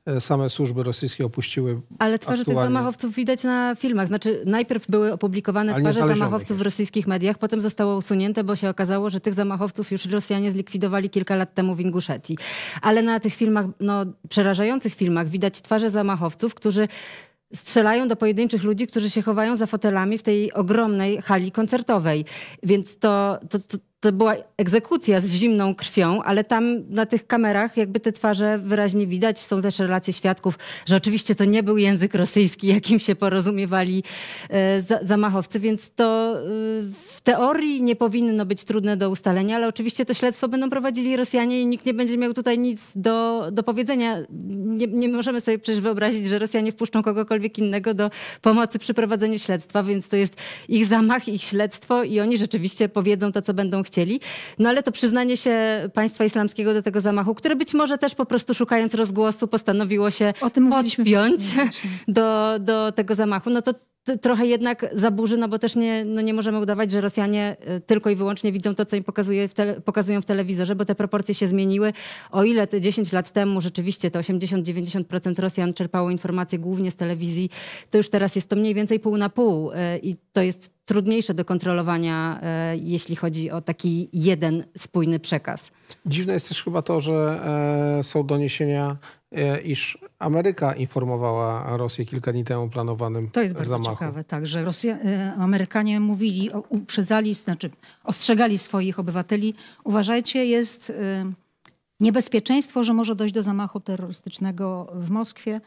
e, e, same służby rosyjskie opuściły. Ale twarze aktualnie. tych zamachowców widać na filmach. Znaczy, najpierw były opublikowane Ale twarze zamachowców w rosyjskich mediach, potem zostało usunięte, bo się okazało, że tych zamachowców już Rosjanie zlikwidowali kilka lat temu w Inguszetii. Ale na tych filmach, no, przerażających filmach, widać twarze zamachowców, którzy strzelają do pojedynczych ludzi, którzy się chowają za fotelami w tej ogromnej hali koncertowej. Więc to, to, to, to była egzekucja z zimną krwią, ale tam na tych kamerach jakby te twarze wyraźnie widać. Są też relacje świadków, że oczywiście to nie był język rosyjski, jakim się porozumiewali y, zamachowcy, więc to e, w teorii nie powinno być trudne do ustalenia, ale oczywiście to śledztwo będą prowadzili Rosjanie i nikt nie będzie miał tutaj nic do, do powiedzenia. Nie, nie możemy sobie przecież wyobrazić, że Rosjanie wpuszczą kogokolwiek innego do pomocy przy prowadzeniu śledztwa, więc to jest ich zamach, ich śledztwo i oni rzeczywiście powiedzą to, co będą chcieli. No ale to przyznanie się państwa islamskiego do tego zamachu, które być może też po prostu szukając rozgłosu postanowiło się o tym podpiąć do, do tego zamachu, no to trochę jednak zaburzy, no bo też nie, no nie możemy udawać, że Rosjanie y, tylko i wyłącznie widzą to, co im pokazuje w tele, pokazują w telewizorze, bo te proporcje się zmieniły. O ile te 10 lat temu rzeczywiście to 80-90% Rosjan czerpało informacje głównie z telewizji, to już teraz jest to mniej więcej pół na pół y, i to jest trudniejsze do kontrolowania, y, jeśli chodzi o taki jeden spójny przekaz. Dziwne jest też chyba to, że e, są doniesienia, e, iż Ameryka informowała Rosję kilka dni temu o planowanym zamachu. To jest bardzo zamachu. ciekawe, tak, że Rosja, e, Amerykanie mówili, uprzedzali, znaczy ostrzegali swoich obywateli, uważajcie, jest e, niebezpieczeństwo, że może dojść do zamachu terrorystycznego w Moskwie.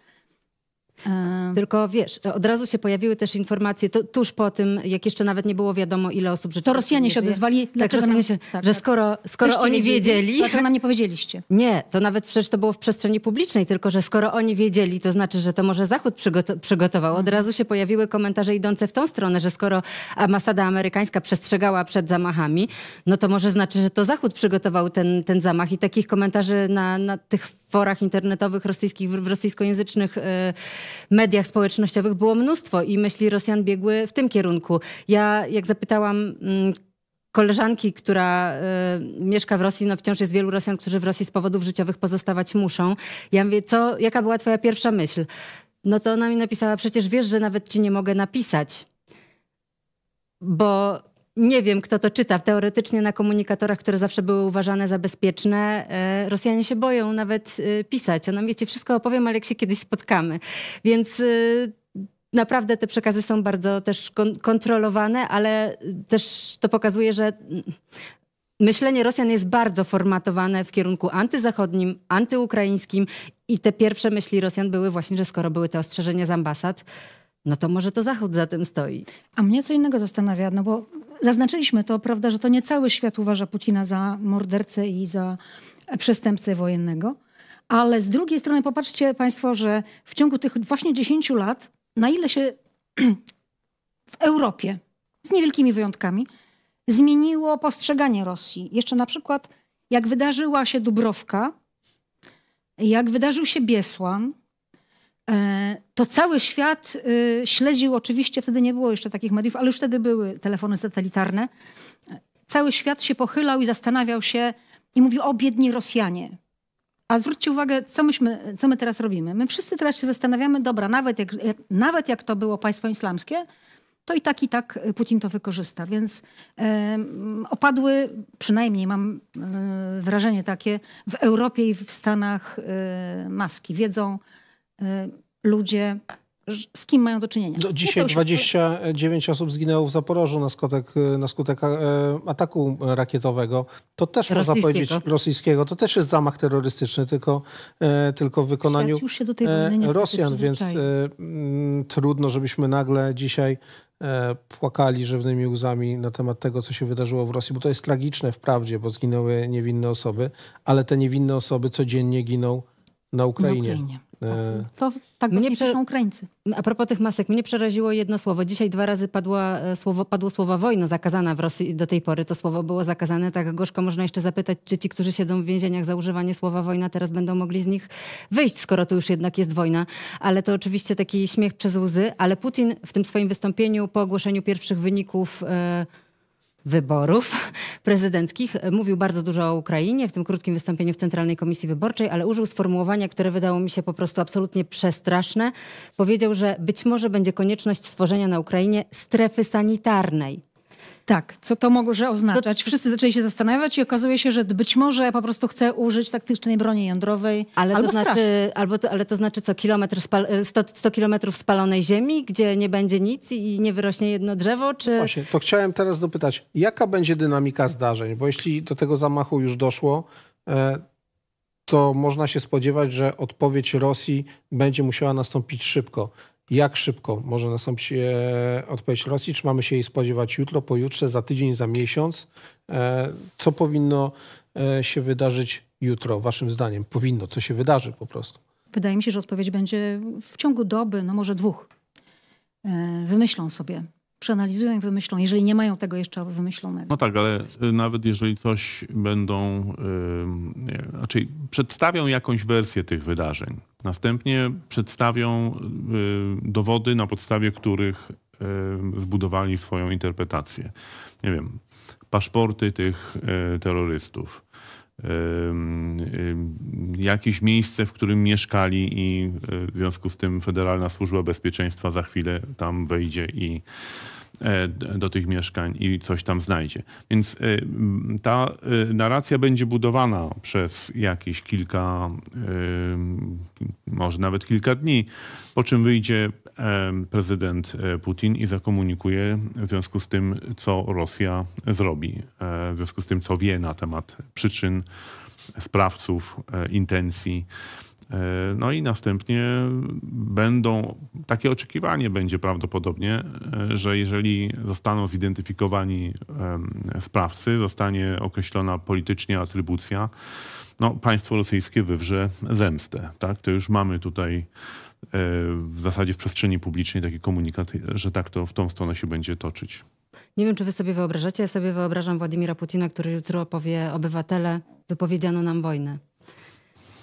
E. Tylko wiesz, od razu się pojawiły też informacje to, tuż po tym, jak jeszcze nawet nie było wiadomo, ile osób rzeczywiście. To Rosjanie się odezwali, tak, Rosjanie się, tak, że tak. skoro, skoro oni wiedzieli, wiedzieli. Dlaczego nam nie powiedzieliście? Nie, to nawet przecież to było w przestrzeni publicznej, tylko że skoro oni wiedzieli, to znaczy, że to może Zachód przygoto przygotował. Od mhm. razu się pojawiły komentarze idące w tą stronę, że skoro ambasada amerykańska przestrzegała przed zamachami, no to może znaczy, że to Zachód przygotował ten, ten zamach i takich komentarzy na, na tych forach internetowych rosyjskich, w rosyjskojęzycznych e, mediach społecznościowych było mnóstwo i myśli Rosjan biegły w tym kierunku. Ja jak zapytałam mm, koleżanki, która e, mieszka w Rosji, no wciąż jest wielu Rosjan, którzy w Rosji z powodów życiowych pozostawać muszą. Ja mówię, co, jaka była twoja pierwsza myśl? No to ona mi napisała, przecież wiesz, że nawet ci nie mogę napisać, bo nie wiem, kto to czyta. Teoretycznie na komunikatorach, które zawsze były uważane za bezpieczne, e, Rosjanie się boją nawet e, pisać. Ona mi wszystko opowiem, ale jak się kiedyś spotkamy. Więc e, naprawdę te przekazy są bardzo też kontrolowane, ale też to pokazuje, że mm, myślenie Rosjan jest bardzo formatowane w kierunku antyzachodnim, antyukraińskim i te pierwsze myśli Rosjan były właśnie, że skoro były te ostrzeżenia z ambasad, no to może to Zachód za tym stoi. A mnie co innego zastanawia, no bo zaznaczyliśmy to, prawda, że to nie cały świat uważa Putina za mordercę i za przestępcę wojennego. Ale z drugiej strony popatrzcie Państwo, że w ciągu tych właśnie 10 lat, na ile się w Europie, z niewielkimi wyjątkami, zmieniło postrzeganie Rosji. Jeszcze na przykład, jak wydarzyła się Dubrowka, jak wydarzył się Biesłan, E, to cały świat y, śledził, oczywiście wtedy nie było jeszcze takich mediów, ale już wtedy były telefony satelitarne. Cały świat się pochylał i zastanawiał się i mówił o biedni Rosjanie. A zwróćcie uwagę, co, myśmy, co my teraz robimy. My wszyscy teraz się zastanawiamy, dobra, nawet jak, nawet jak to było państwo islamskie, to i tak, i tak y, Putin to wykorzysta. Więc e, opadły, przynajmniej mam e, wrażenie takie, w Europie i w Stanach e, maski. Wiedzą, Y, ludzie z kim mają do czynienia. Do dzisiaj 29 osób zginęło w Zaporożu na skutek, y, na skutek y, ataku rakietowego. To też można powiedzieć rosyjskiego. To też jest zamach terrorystyczny, tylko, tylko w wykonaniu Rosjan, więc mm, trudno, żebyśmy nagle dzisiaj płakali żywnymi łzami na temat tego, co się wydarzyło w Rosji, bo to jest tragiczne wprawdzie, bo zginęły niewinne osoby, ale te niewinne osoby codziennie giną na Ukrainie. Na Ukrainie. E, tak. To tak mnie prze... Ukraińcy. A propos tych masek, mnie przeraziło jedno słowo. Dzisiaj dwa razy padła e, słowo, padło słowo wojna zakazana w Rosji do tej pory. To słowo było zakazane. Tak gorzko można jeszcze zapytać, czy ci, którzy siedzą w więzieniach za używanie słowa wojna teraz będą mogli z nich wyjść, skoro to już jednak jest wojna. Ale to oczywiście taki śmiech przez łzy. Ale Putin w tym swoim wystąpieniu po ogłoszeniu pierwszych wyników... Yy, wyborów prezydenckich. Mówił bardzo dużo o Ukrainie w tym krótkim wystąpieniu w Centralnej Komisji Wyborczej, ale użył sformułowania, które wydało mi się po prostu absolutnie przestraszne. Powiedział, że być może będzie konieczność stworzenia na Ukrainie strefy sanitarnej. Tak, co to może oznaczać? To... Wszyscy zaczęli się zastanawiać i okazuje się, że być może po prostu chce użyć taktycznej broni jądrowej ale albo to znaczy, albo to, Ale to znaczy co, kilometr spal, 100, 100 kilometrów spalonej ziemi, gdzie nie będzie nic i nie wyrośnie jedno drzewo? Czy... Właśnie, to chciałem teraz dopytać, jaka będzie dynamika zdarzeń? Bo jeśli do tego zamachu już doszło, e, to można się spodziewać, że odpowiedź Rosji będzie musiała nastąpić szybko jak szybko może nastąpić e, odpowiedź Rosji? Czy mamy się jej spodziewać jutro, pojutrze, za tydzień, za miesiąc? E, co powinno e, się wydarzyć jutro, waszym zdaniem? Powinno, co się wydarzy po prostu? Wydaje mi się, że odpowiedź będzie w ciągu doby, no może dwóch. Wymyślą sobie przeanalizują i wymyślą, jeżeli nie mają tego jeszcze wymyślonego. No tak, ale nawet jeżeli coś będą, yy, nie, znaczy przedstawią jakąś wersję tych wydarzeń, Następnie przedstawią y, dowody, na podstawie których y, zbudowali swoją interpretację. Nie wiem, paszporty tych y, terrorystów, jakieś miejsce, w którym mieszkali i w związku z tym Federalna Służba Bezpieczeństwa za chwilę tam wejdzie i E, do tych mieszkań i coś tam znajdzie. Więc e, ta e, narracja będzie budowana przez jakieś kilka, może nawet kilka dni, po czym wyjdzie prezydent Putin i zakomunikuje w związku z tym, co Rosja zrobi, w związku z tym, co wie na temat przyczyn sprawców e, intencji. E, no i następnie będą, takie oczekiwanie będzie prawdopodobnie, e, że jeżeli zostaną zidentyfikowani sprawcy, zostanie określona politycznie atrybucja, no państwo rosyjskie wywrze zemstę. Tak? To już mamy tutaj w zasadzie w przestrzeni publicznej taki komunikat, że tak to w tą stronę się będzie toczyć. Nie wiem, czy wy sobie wyobrażacie, ja sobie wyobrażam Władimira Putina, który jutro powie obywatele, wypowiedziano nam wojnę.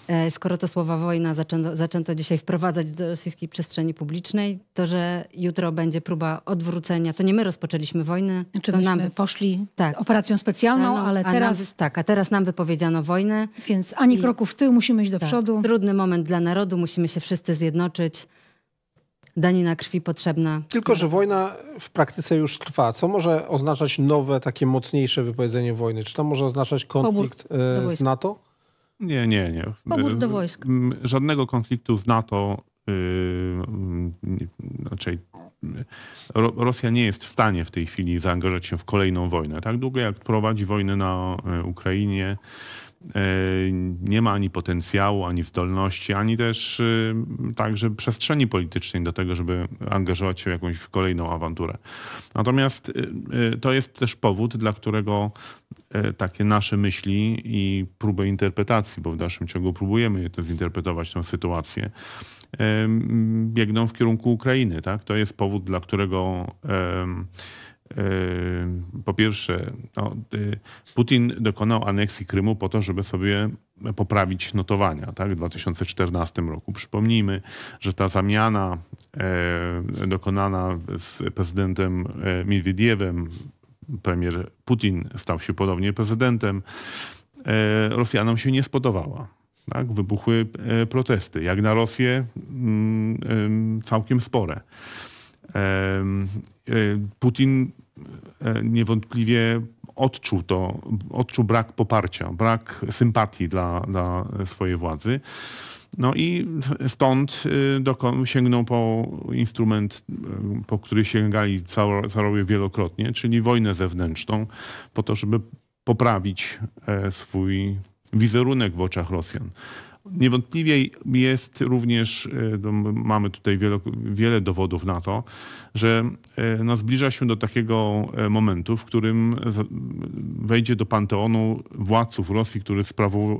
E, skoro to słowa wojna zaczęto, zaczęto dzisiaj wprowadzać do rosyjskiej przestrzeni publicznej, to że jutro będzie próba odwrócenia. To nie my rozpoczęliśmy wojnę. Znaczy to nam poszli tak. z operacją specjalną, no, ale teraz... Nam, tak, a teraz nam wypowiedziano wojnę. Więc ani I... kroku w tył, musimy iść do tak. przodu. Trudny moment dla narodu, musimy się wszyscy zjednoczyć danina krwi potrzebna. Tylko, że wojna w praktyce już trwa. Co może oznaczać nowe, takie mocniejsze wypowiedzenie wojny? Czy to może oznaczać konflikt e, z NATO? Nie, nie, nie. Pobór do e, wojsk. Żadnego konfliktu z NATO znaczy Rosja nie jest w stanie w tej chwili zaangażować się w kolejną wojnę. Tak długo jak prowadzi wojnę na Ukrainie, E, nie ma ani potencjału, ani zdolności, ani też y, także przestrzeni politycznej do tego, żeby angażować się w jakąś kolejną awanturę. Natomiast y, y, to jest też powód, dla którego takie nasze myśli i próby interpretacji, bo w dalszym ciągu próbujemy to zinterpretować tę sytuację, biegną w kierunku Ukrainy. Tak? To jest powód, dla którego Y, po pierwsze, no, y, Putin dokonał aneksji Krymu po to, żeby sobie poprawić notowania tak, w 2014 roku. Przypomnijmy, że ta zamiana e, dokonana z prezydentem e, Medwiediewem, premier Putin stał się podobnie prezydentem, e, Rosjanom się nie spodobała. Tak, wybuchły protesty, jak na Rosję mm, całkiem spore. Putin E, niewątpliwie odczuł to, odczuł brak poparcia, brak sympatii dla, dla swojej władzy. No i stąd y, sięgnął po instrument, y, po który sięgali carowie wielokrotnie, czyli wojnę zewnętrzną, po to, żeby poprawić e, swój wizerunek w oczach Rosjan. Niewątpliwie jest również, e, no, mamy tutaj wiele, wiele dowodów na to, że e, no, zbliża się do takiego e, momentu, w którym wejdzie do panteonu władców Rosji, którzy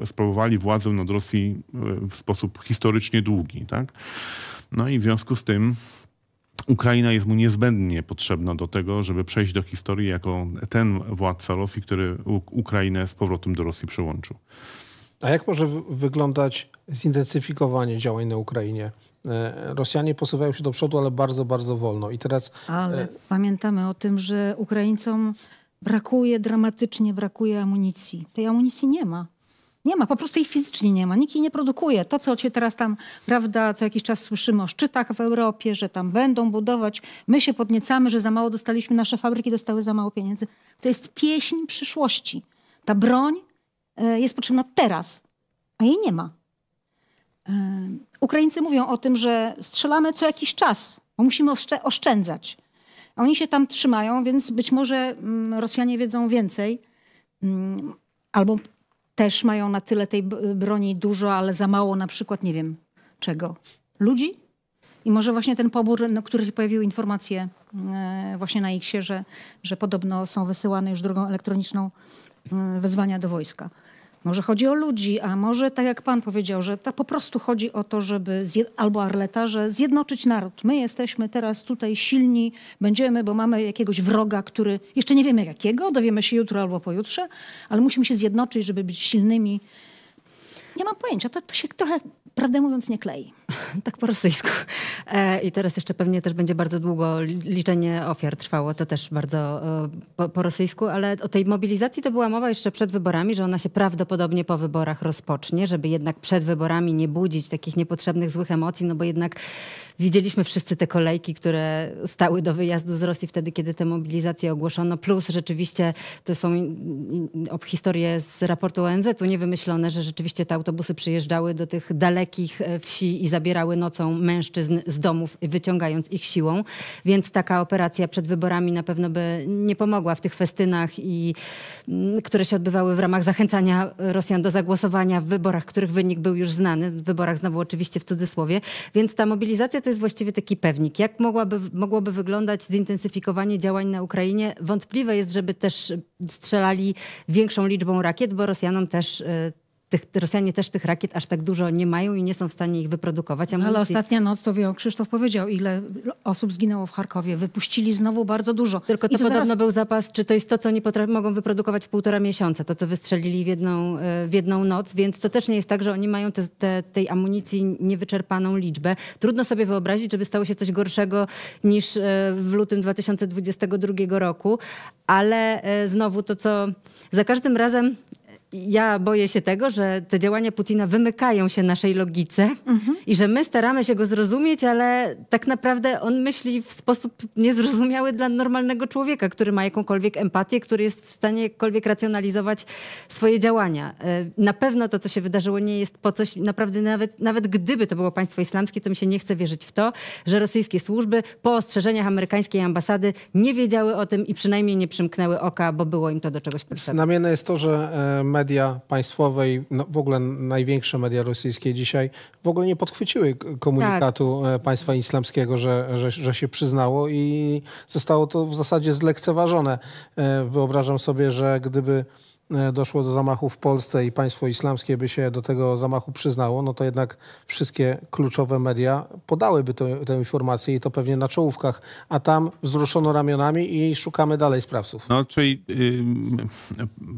sprawowali władzę nad Rosji w sposób historycznie długi. Tak? No i w związku z tym Ukraina jest mu niezbędnie potrzebna do tego, żeby przejść do historii jako ten władca Rosji, który Ukrainę z powrotem do Rosji przyłączył. A jak może wyglądać zintensyfikowanie działań na Ukrainie? E, Rosjanie posuwają się do przodu, ale bardzo, bardzo wolno. I teraz. E, ale pamiętamy o tym, że Ukraińcom brakuje, dramatycznie brakuje amunicji. Tej amunicji nie ma. Nie ma, po prostu ich fizycznie nie ma. Nikt jej nie produkuje. To, co się teraz tam, prawda, co jakiś czas słyszymy o szczytach w Europie, że tam będą budować. My się podniecamy, że za mało dostaliśmy, nasze fabryki dostały za mało pieniędzy. To jest pieśń przyszłości. Ta broń E, jest potrzebna teraz, a jej nie ma. E, Ukraińcy mówią o tym, że strzelamy co jakiś czas, bo musimy oszczędzać. Oni się tam trzymają, więc być może mm, Rosjanie wiedzą więcej, mm, albo też mają na tyle tej broni dużo, ale za mało na przykład, nie wiem czego, ludzi? I może właśnie ten pobór, na no, który się pojawiły informacje mm, e, właśnie na ich że, że podobno są wysyłane już drogą elektroniczną wezwania do wojska. Może chodzi o ludzi, a może tak jak pan powiedział, że po prostu chodzi o to, żeby albo Arleta, że zjednoczyć naród. My jesteśmy teraz tutaj silni, będziemy, bo mamy jakiegoś wroga, który jeszcze nie wiemy jakiego, dowiemy się jutro albo pojutrze, ale musimy się zjednoczyć, żeby być silnymi. Nie mam pojęcia, to, to się trochę, prawdę mówiąc, nie klei. tak po rosyjsku. E, I teraz jeszcze pewnie też będzie bardzo długo liczenie ofiar trwało, to też bardzo e, po, po, rosyjsku, ale o tej mobilizacji to była mowa jeszcze przed wyborami, że ona się prawdopodobnie po wyborach rozpocznie, żeby jednak przed wyborami nie budzić takich niepotrzebnych złych emocji, no bo jednak widzieliśmy wszyscy te kolejki, które stały do wyjazdu z Rosji wtedy, kiedy te mobilizacje ogłoszono, plus rzeczywiście to są historie z raportu ONZ-u niewymyślone, że rzeczywiście te autobusy przyjeżdżały do tych dalekich e, wsi i za zabierały nocą mężczyzn z domów, wyciągając ich siłą. Więc taka operacja przed wyborami na pewno by nie pomogła w tych festynach, i, mm, które się odbywały w ramach zachęcania Rosjan do zagłosowania w wyborach, których wynik był już znany, w wyborach znowu oczywiście w cudzysłowie. Więc ta mobilizacja to jest właściwie taki pewnik. Jak mogłaby, mogłoby wyglądać zintensyfikowanie działań na Ukrainie? Wątpliwe jest, żeby też strzelali większą liczbą rakiet, bo Rosjanom też y, tych, Rosjanie też tych rakiet aż tak dużo nie mają i nie są w stanie ich wyprodukować. No, ale ostatnia noc, to wie, Krzysztof powiedział, ile osób zginęło w Charkowie. Wypuścili znowu bardzo dużo. Tylko to, to podobno zaraz... był zapas, czy to jest to, co nie mogą wyprodukować w półtora miesiąca, to co wystrzelili w jedną, e, w jedną noc, więc to też nie jest tak, że oni mają te, te, tej amunicji niewyczerpaną liczbę. Trudno sobie wyobrazić, żeby stało się coś gorszego niż e, w lutym 2022 roku, ale e, znowu to, co za każdym razem ja boję się tego, że te działania Putina wymykają się naszej logice mhm. i że my staramy się go zrozumieć, ale tak naprawdę on myśli w sposób niezrozumiały dla normalnego człowieka, który ma jakąkolwiek empatię, który jest w stanie jakkolwiek racjonalizować swoje działania. E, na pewno to, co się wydarzyło, nie jest po coś, naprawdę nawet, nawet gdyby to było państwo islamskie, to mi się nie chce wierzyć w to, że rosyjskie służby po ostrzeżeniach amerykańskiej ambasady nie wiedziały o tym i przynajmniej nie przymknęły oka, bo było im to do czegoś potrzebne. Znamienne jest to, że e, media państwowe i no, w ogóle największe media rosyjskie dzisiaj w ogóle nie podchwyciły komunikatu tak. E, państwa islamskiego, że, że, że się przyznało i zostało to w zasadzie zlekceważone. E, wyobrażam sobie, że gdyby E, doszło do zamachu w Polsce i państwo islamskie by się do tego zamachu przyznało, no to jednak wszystkie kluczowe media podałyby tę informację i to pewnie na czołówkach, a tam wzruszono ramionami i szukamy dalej sprawców. No, czyli y,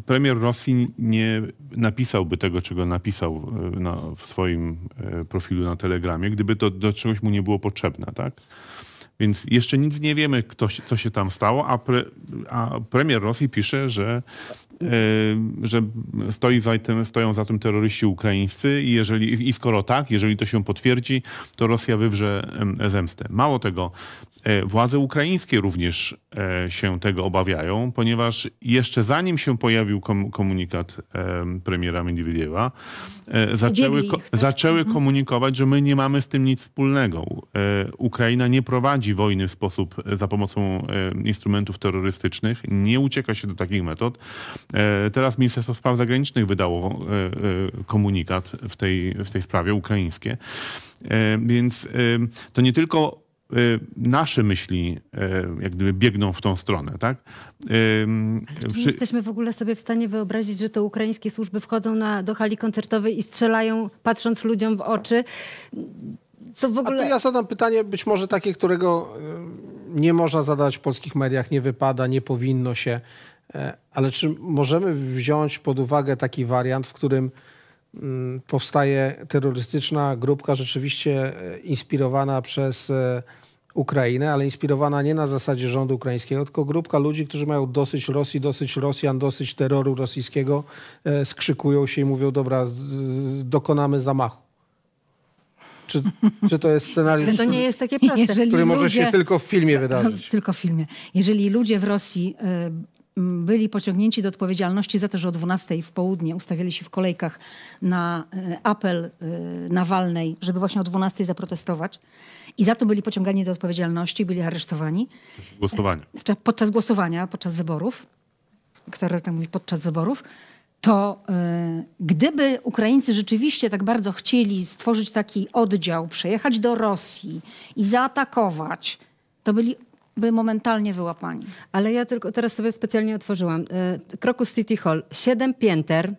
premier Rosji nie napisałby tego, czego napisał y, na, no, w swoim y, profilu na Telegramie, gdyby to do czegoś mu nie było potrzebne, tak? Więc jeszcze nic nie wiemy, kto, co się tam stało, a, pre, a premier Rosji pisze, że, yy, że stoi za tym, stoją za tym terroryści ukraińscy i, jeżeli, i skoro tak, jeżeli to się potwierdzi, to Rosja wywrze zemstę. Mało tego, e, Władze ukraińskie również e, się tego obawiają, ponieważ jeszcze zanim się pojawił komunikat premiera Medwiediewa, zaczęły, ich, tak? zaczęły mhm. komunikować, że my nie mamy z tym nic wspólnego. Ukraina nie prowadzi prowadzi wojny w sposób e, za pomocą e, instrumentów terrorystycznych. Nie ucieka się do takich metod. E, teraz Ministerstwo Spraw Zagranicznych wydało komunikat w tej, w tej sprawie, ukraińskie. Więc to nie tylko nasze myśli jak gdyby biegną w tą stronę, tak? Ale czy jesteśmy w ogóle sobie w stanie wyobrazić, że to ukraińskie służby wchodzą na, do hali koncertowej i strzelają, patrząc ludziom w oczy? to w ogóle... A to ja zadam pytanie, być może takie, którego y, nie można zadać w polskich mediach, nie wypada, nie powinno się, e, ale czy możemy wziąć pod uwagę taki wariant, w którym mm, powstaje terrorystyczna grupka rzeczywiście e, inspirowana przez e, Ukrainę, ale inspirowana nie na zasadzie rządu ukraińskiego, tylko grupka ludzi, którzy mają dosyć Rosji, dosyć Rosjan, dosyć terroru rosyjskiego, skrzykują się i mówią, dobra, dokonamy zamachu. Czy, czy to jest scenariusz, to nie jest takie proste. który może się tylko w filmie wydarzyć? Tylko w filmie. Jeżeli ludzie w Rosji y, byli pociągnięci do odpowiedzialności za to, że o 12 w południe ustawiali się w kolejkach na y, apel y, Nawalnej, żeby właśnie o 12 zaprotestować. I za to byli pociągani do odpowiedzialności, byli aresztowani. Głosowanie. Podczas głosowania, podczas wyborów, które tak mówi, podczas wyborów to y, gdyby Ukraińcy rzeczywiście tak bardzo chcieli stworzyć taki oddział, przejechać do Rosji i zaatakować, to byliby momentalnie wyłapani. Ale ja tylko teraz sobie specjalnie otworzyłam. Y, Krokus City Hall, siedem pięter,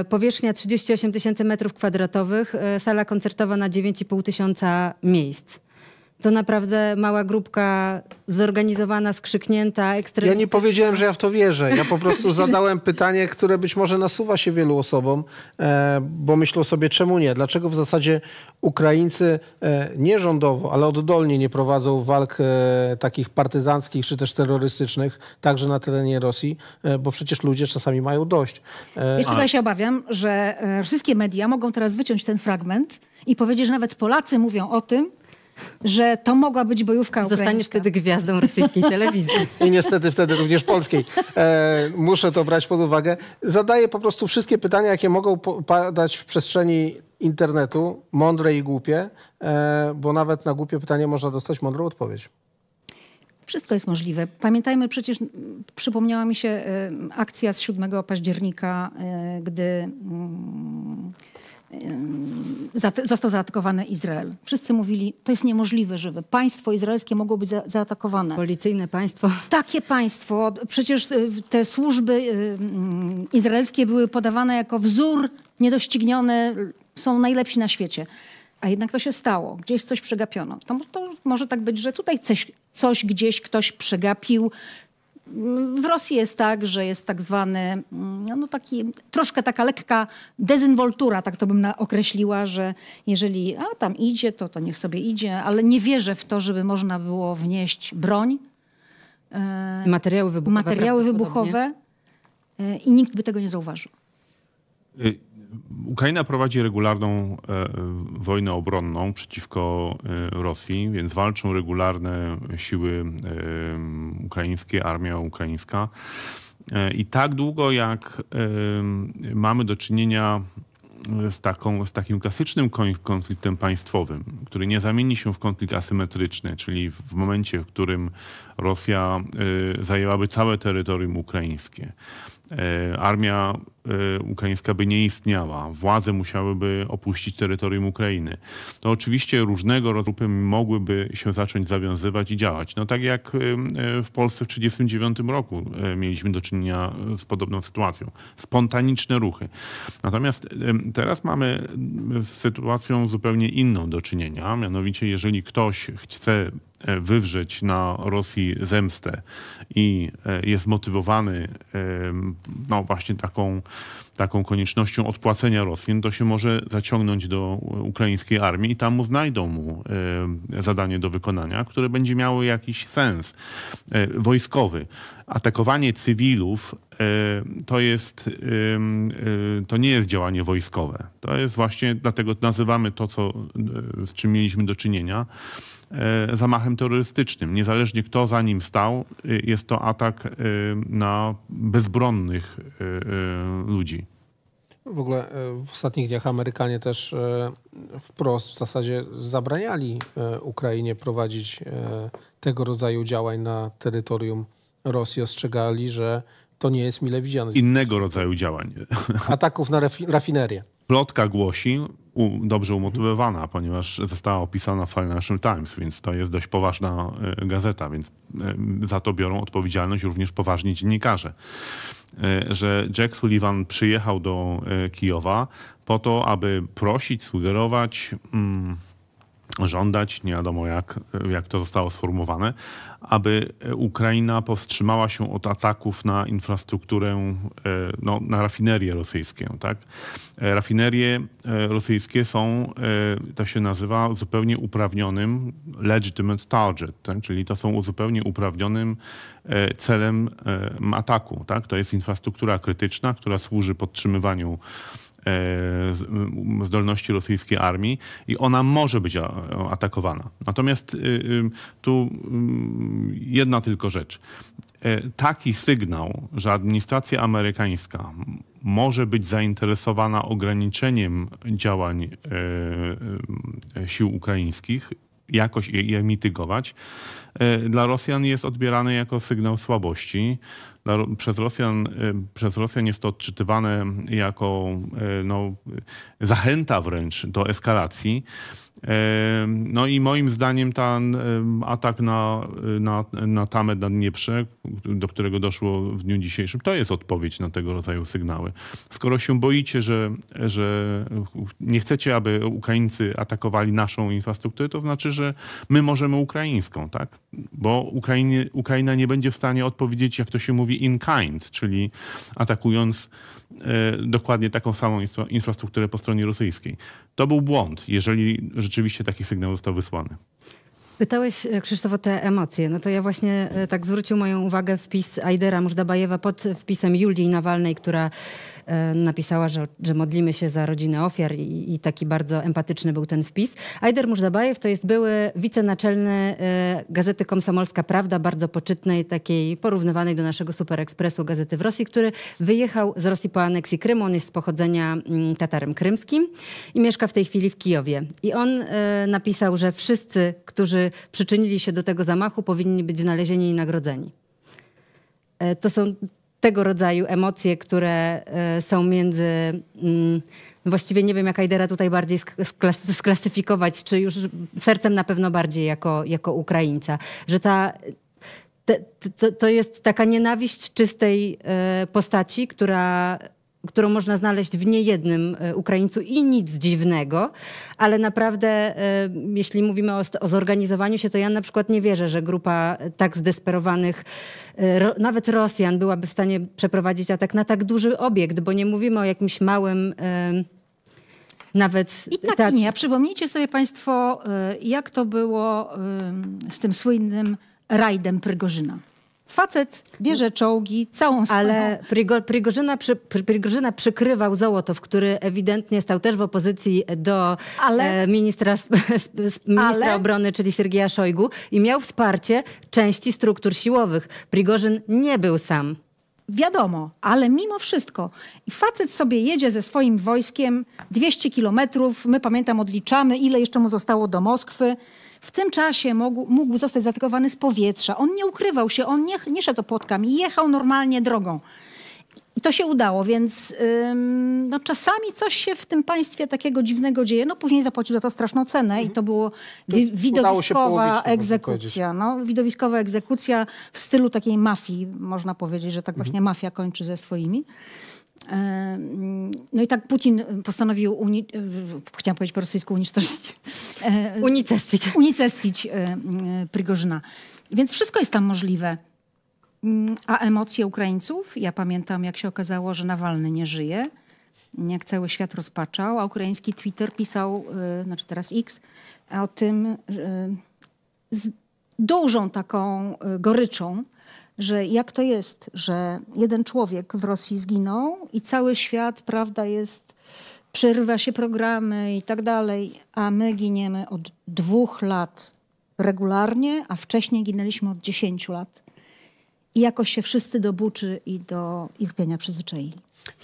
y, powierzchnia 38 tysięcy metrów kwadratowych, sala koncertowa na 9,5 tysiąca miejsc to naprawdę mała grupka zorganizowana, skrzyknięta, ekstremistyczna. Ja nie powiedziałem, że ja w to wierzę. Ja po prostu zadałem pytanie, które być może nasuwa się wielu osobom, e, bo myślą sobie, czemu nie? Dlaczego w zasadzie Ukraińcy e, nie rządowo, ale oddolnie nie prowadzą walk e, takich partyzanckich czy też terrorystycznych także na terenie Rosji, bo przecież ludzie czasami mają dość. Jeszcze tutaj się obawiam, że wszystkie media mogą teraz wyciąć ten fragment i powiedzieć, że nawet Polacy mówią o tym, że to mogła być bojówka Zostaniesz wtedy gwiazdą rosyjskiej telewizji. I niestety wtedy również polskiej. E, muszę to brać pod uwagę. Zadaję po prostu wszystkie pytania, jakie mogą padać w przestrzeni internetu, mądre i głupie, e, bo nawet na głupie pytanie można dostać mądrą odpowiedź. Wszystko jest możliwe. Pamiętajmy przecież, przypomniała mi się e, akcja z 7 października, e, gdy mm, został zaatakowany Izrael. Wszyscy mówili, to jest niemożliwe, żeby państwo izraelskie mogło być za zaatakowane. Policyjne państwo. Takie państwo. Przecież y, te służby y, mm, izraelskie były podawane jako wzór niedościgniony, są najlepsi na świecie. A jednak to się stało, gdzieś coś przegapiono. To, to może tak być, że tutaj coś, coś gdzieś ktoś przegapił, w Rosji jest tak, że jest tak zwany, mm, no taki, troszkę taka lekka dezynwoltura, tak to bym określiła, że jeżeli a tam idzie, to, to niech sobie idzie, ale nie wierzę w to, żeby można było wnieść broń. E, materiały wybuchowe. Materiały wybuchowe e, i nikt by tego nie zauważył. Y Ukraina prowadzi regularną e, wojnę obronną przeciwko e, Rosji, więc walczą regularne siły e, ukraińskie, armia ukraińska. I tak długo, jak mamy do czynienia z, taką, z takim klasycznym konfliktem państwowym, który nie zamieni się w konflikt asymetryczny, czyli w momencie, w którym Rosja zajęłaby całe terytorium ukraińskie. Armia Y, ukraińska by nie istniała. Władze musiałyby opuścić terytorium Ukrainy. To oczywiście różnego rodzaju grupy mogłyby się zacząć zawiązywać i działać. No tak jak y, y, w Polsce w 1939 roku mieliśmy do czynienia z podobną sytuacją. Spontaniczne ruchy. Natomiast teraz mamy z sytuacją zupełnie inną do czynienia. Mianowicie jeżeli ktoś chce wywrzeć na Rosji zemstę i jest motywowany no właśnie taką taką koniecznością odpłacenia Rosjan, to się może zaciągnąć do ukraińskiej armii i tam mu znajdą mu e, zadanie do wykonania, które będzie miało jakiś sens e, wojskowy. Atakowanie cywilów e, to jest, to nie jest działanie wojskowe. To jest właśnie, dlatego nazywamy to, co, z czym mieliśmy do czynienia, E, zamachem terrorystycznym. Niezależnie kto za nim stał, e, jest to atak e, na bezbronnych ludzi. W ogóle w ostatnich dniach Amerykanie też wprost w zasadzie zabraniali Ukrainie prowadzić tego rodzaju działań na terytorium Rosji. Ostrzegali, że to nie jest mile widziane. Innego rodzaju działań. Ataków na rafinerię. Plotka głosi, u, dobrze umotywowana, ponieważ została opisana w Financial Times, więc to jest dość poważna y, gazeta, więc y, za to biorą odpowiedzialność również poważni dziennikarze. Y, że Jack Sullivan przyjechał do Kijowa po to, aby prosić, sugerować. Mm, żądać, nie wiadomo jak, jak to zostało sformułowane, aby e, Ukraina powstrzymała się od ataków na infrastrukturę, e, no, na rafinerie rosyjskie. Tak? E, rafinerie rosyjskie są, to się nazywa, zupełnie uprawnionym legitimate target, tak? czyli to są zupełnie uprawnionym celem ataku. Tak? To jest infrastruktura krytyczna, która służy podtrzymywaniu zdolności rosyjskiej armii i ona może być atakowana. Natomiast y, y, tu mm, jedna tylko rzecz. E, taki sygnał, że administracja amerykańska może być zainteresowana ograniczeniem działań e, e, sił ukraińskich jakoś je, mitygować, dla Rosjan jest odbierany jako sygnał słabości, przez Rosjan, y, przez Rosjan jest to odczytywane jako y, no, y, zachęta wręcz do eskalacji. No i moim zdaniem ten atak na, na, na Tamę na Dnieprze, do którego doszło w dniu dzisiejszym, to jest odpowiedź na tego rodzaju sygnały. Skoro się boicie, że, że nie chcecie, aby Ukraińcy atakowali naszą infrastrukturę, to znaczy, że my możemy ukraińską, tak? Bo Ukrainy, Ukraina nie będzie w stanie odpowiedzieć, jak to się mówi, mówi in kind, czyli atakując e, dokładnie taką samą infrastrukturę po stronie rosyjskiej. To był błąd, jeżeli rzeczywiście taki sygnał został wysłany. Pytałeś, e, Krzysztof, o te emocje. No to ja właśnie e, tak zwrócił moją uwagę wpis Aidera Mużdabajewa pod wpisem Julii Nawalnej, która E, napisała, że, że modlimy się za rodzinę ofiar i, i taki bardzo empatyczny był ten wpis. Ajder Mużdabajew to jest były wicenaczelny e, Gazety Komsomolska Prawda, bardzo poczytnej, takiej porównywanej do naszego superekspresu gazety w Rosji, który wyjechał z Rosji po aneksji Krymu. On jest z pochodzenia mm, Tatarem krymskim i mieszka w tej chwili w Kijowie. I on e, napisał, że wszyscy, którzy przyczynili się do tego zamachu, powinni być znalezieni i nagrodzeni. To są tego rodzaju emocje, które e, są między. Mm, właściwie nie wiem, jaka idea tutaj bardziej sklasyfikować, czy już sercem na pewno bardziej jako, jako Ukraińca. Że ta, te, to, to jest taka nienawiść czystej e, postaci, która którą można znaleźć w niejednym e, Ukraińcu i nic dziwnego, ale naprawdę e, jeśli mówimy o, o zorganizowaniu się, to ja na przykład nie wierzę, że grupa e, tak zdesperowanych, ro, nawet Rosjan, byłaby w stanie przeprowadzić atak na tak duży obiekt, bo nie mówimy o jakimś małym nawet... I tak, i nie. A przypomnijcie sobie Państwo, jak to było z tym słynnym rajdem Prygorzyna. Facet bierze czołgi, całą swoją... Ale Prigor, Prigorzyna, przy, Prigorzyna przykrywał Zołotow, który ewidentnie stał też w opozycji do ale, e, ministra, ministra ale... obrony, czyli Sergija Szojgu i miał wsparcie części struktur siłowych. Prigorzyn nie był sam. Wiadomo, ale mimo wszystko. I facet sobie jedzie ze swoim wojskiem 200 kilometrów, my pamiętam odliczamy, ile jeszcze mu zostało do Moskwy. W tym czasie mógł, mógł zostać zaatakowany z powietrza. On nie ukrywał się, on nie, nie szedł i jechał normalnie drogą. I to się udało, więc ym, no, czasami coś się w tym państwie takiego dziwnego dzieje. No później zapłacił za to straszną cenę mm. i to mhm. było wi widowiskowa połowić, egzekucja. No, widowiskowa egzekucja w stylu takiej mafii, można powiedzieć, że tak mm. właśnie mafia kończy ze swoimi. No i tak Putin postanowił, uni- chciałam powiedzieć po rosyjsku, unicztożyć. E, Unicestwić. Unicestwić e, Prigorzyna. Więc wszystko jest tam możliwe. Mm, a emocje Ukraińców? Ja pamiętam, jak się okazało, że Nawalny nie żyje, jak cały świat rozpaczał, a ukraiński Twitter pisał, e, znaczy teraz X, o tym z dużą taką goryczą, że jak to jest, że jeden człowiek w Rosji zginął i cały świat, prawda, jest, przerywa się programy i tak dalej, a my giniemy od dwóch lat regularnie, a wcześniej ginęliśmy od dziesięciu lat. I jakoś się wszyscy do buczy i do ich pienia przyzwyczaili.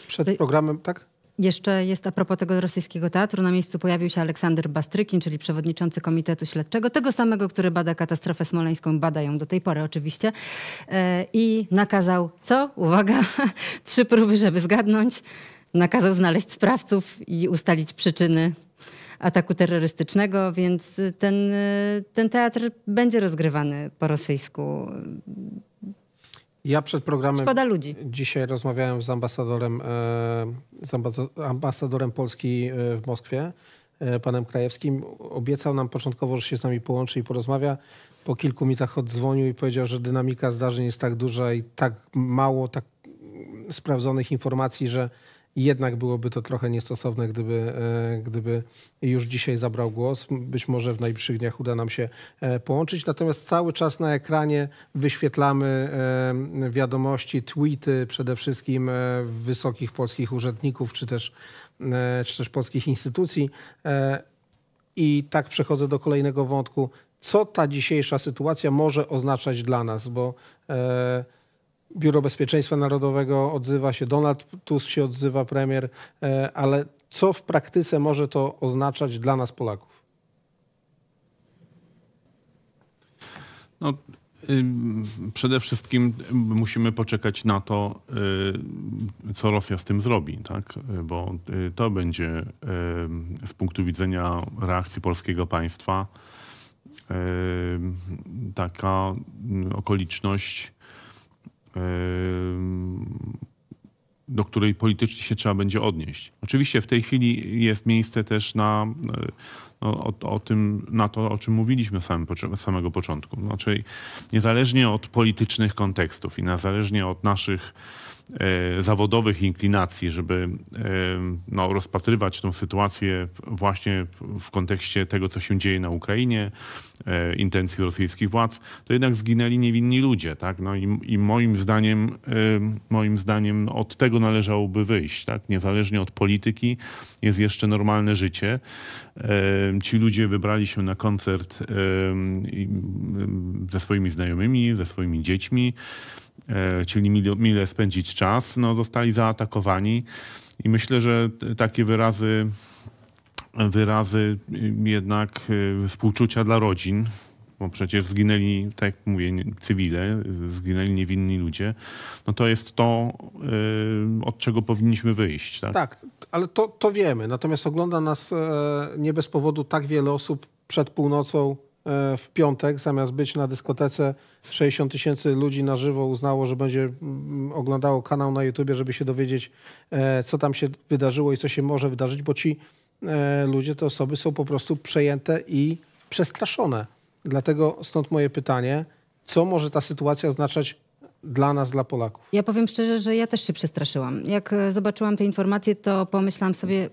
Przed programem, tak? Jeszcze jest a propos tego rosyjskiego teatru. Na miejscu pojawił się Aleksander Bastrykin, czyli przewodniczący Komitetu Śledczego, tego samego, który bada katastrofę smoleńską, bada ją do tej pory oczywiście. E, I nakazał, co? Uwaga, trzy próby, żeby zgadnąć. Nakazał znaleźć sprawców i ustalić przyczyny ataku terrorystycznego, więc ten, e, ten teatr będzie rozgrywany po rosyjsku. Ja przed programem Szkoda ludzi. dzisiaj rozmawiałem z ambasadorem, e, z ambasadorem Polski e, w Moskwie, e, panem Krajewskim. Obiecał nam początkowo, że się z nami połączy i porozmawia. Po kilku minutach odzwonił i powiedział, że dynamika zdarzeń jest tak duża i tak mało tak sprawdzonych informacji, że jednak byłoby to trochę niestosowne, gdyby, e, gdyby już dzisiaj zabrał głos. Być może w najbliższych dniach uda nam się e, połączyć. Natomiast cały czas na ekranie wyświetlamy e, wiadomości, tweety przede wszystkim wysokich polskich urzędników czy też, czy też polskich instytucji. I tak przechodzę do kolejnego wątku. Co ta dzisiejsza sytuacja może oznaczać dla nas? Bo Biuro Bezpieczeństwa Narodowego odzywa się, Donald Tusk się odzywa, premier, e, ale co w praktyce może to oznaczać dla nas, Polaków? No, Przede wszystkim musimy poczekać na to, y, co Rosja z tym zrobi, tak? bo y, to będzie y, z punktu widzenia reakcji polskiego państwa taka mm, okoliczność, do której politycznie się trzeba będzie odnieść. Oczywiście w tej chwili jest miejsce też na y, no, o, o, tym, na to, o czym mówiliśmy samym, samego początku. Znaczy, niezależnie od politycznych kontekstów i niezależnie od naszych E, zawodowych inklinacji, żeby e, no, rozpatrywać tą sytuację właśnie w kontekście tego, co się dzieje na Ukrainie, e, intencji rosyjskich władz, to jednak zginęli niewinni ludzie. Tak? No i, i moim, zdaniem, moim zdaniem od tego należałoby wyjść. Tak? Niezależnie od polityki jest jeszcze normalne życie. Ci ludzie wybrali się na koncert ze swoimi znajomymi, ze swoimi dziećmi. E, chcieli mile, mile spędzić czas, no, zostali zaatakowani. I myślę, że takie wyrazy, wyrazy jednak e, współczucia dla rodzin, bo przecież zginęli, tak jak mówię, cywile, zginęli niewinni ludzie, no to jest to, e, od czego powinniśmy wyjść. Tak, tak ale to, to wiemy. Natomiast ogląda nas nie bez powodu tak wiele osób przed północą E, w piątek, zamiast być na dyskotece, 60 tysięcy ludzi na żywo uznało, że będzie mm, oglądało kanał na YouTube, żeby się dowiedzieć, e, co tam się wydarzyło i co się może wydarzyć, bo ci e, ludzie, te osoby są po prostu przejęte i przestraszone. Dlatego stąd moje pytanie, co może ta sytuacja oznaczać dla nas, dla Polaków. Ja powiem szczerze, że ja też się przestraszyłam. Jak zobaczyłam te informacje, to pomyślałam sobie,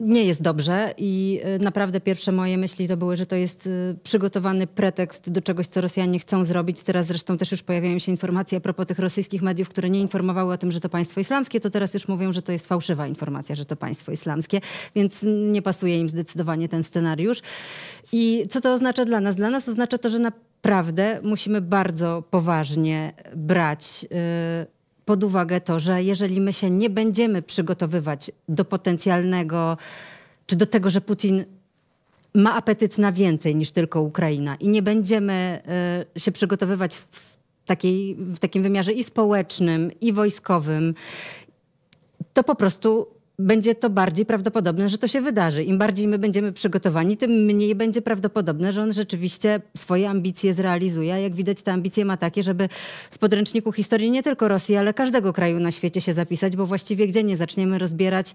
nie jest dobrze i y, naprawdę pierwsze moje myśli to były, że to jest y, przygotowany pretekst do czegoś, co Rosjanie chcą zrobić. Teraz zresztą też już pojawiają się informacje a propos tych rosyjskich mediów, które nie informowały o tym, że to państwo islamskie, to teraz już mówią, że to jest fałszywa informacja, że to państwo islamskie, więc nie pasuje im zdecydowanie ten scenariusz. I co to oznacza dla nas? Dla nas oznacza to, że naprawdę musimy bardzo poważnie brać. Yy, pod uwagę to, że jeżeli my się nie będziemy przygotowywać do potencjalnego, czy do tego, że Putin ma apetyt na więcej niż tylko Ukraina i nie będziemy y, się przygotowywać w, takiej, w takim wymiarze i społecznym, i wojskowym, to po prostu będzie to bardziej prawdopodobne, że to się wydarzy. Im bardziej my będziemy przygotowani, tym mniej będzie prawdopodobne, że on rzeczywiście swoje ambicje zrealizuje. jak widać, te ambicje ma takie, żeby w podręczniku historii nie tylko Rosji, ale każdego kraju na świecie się zapisać, bo właściwie gdzie nie zaczniemy rozbierać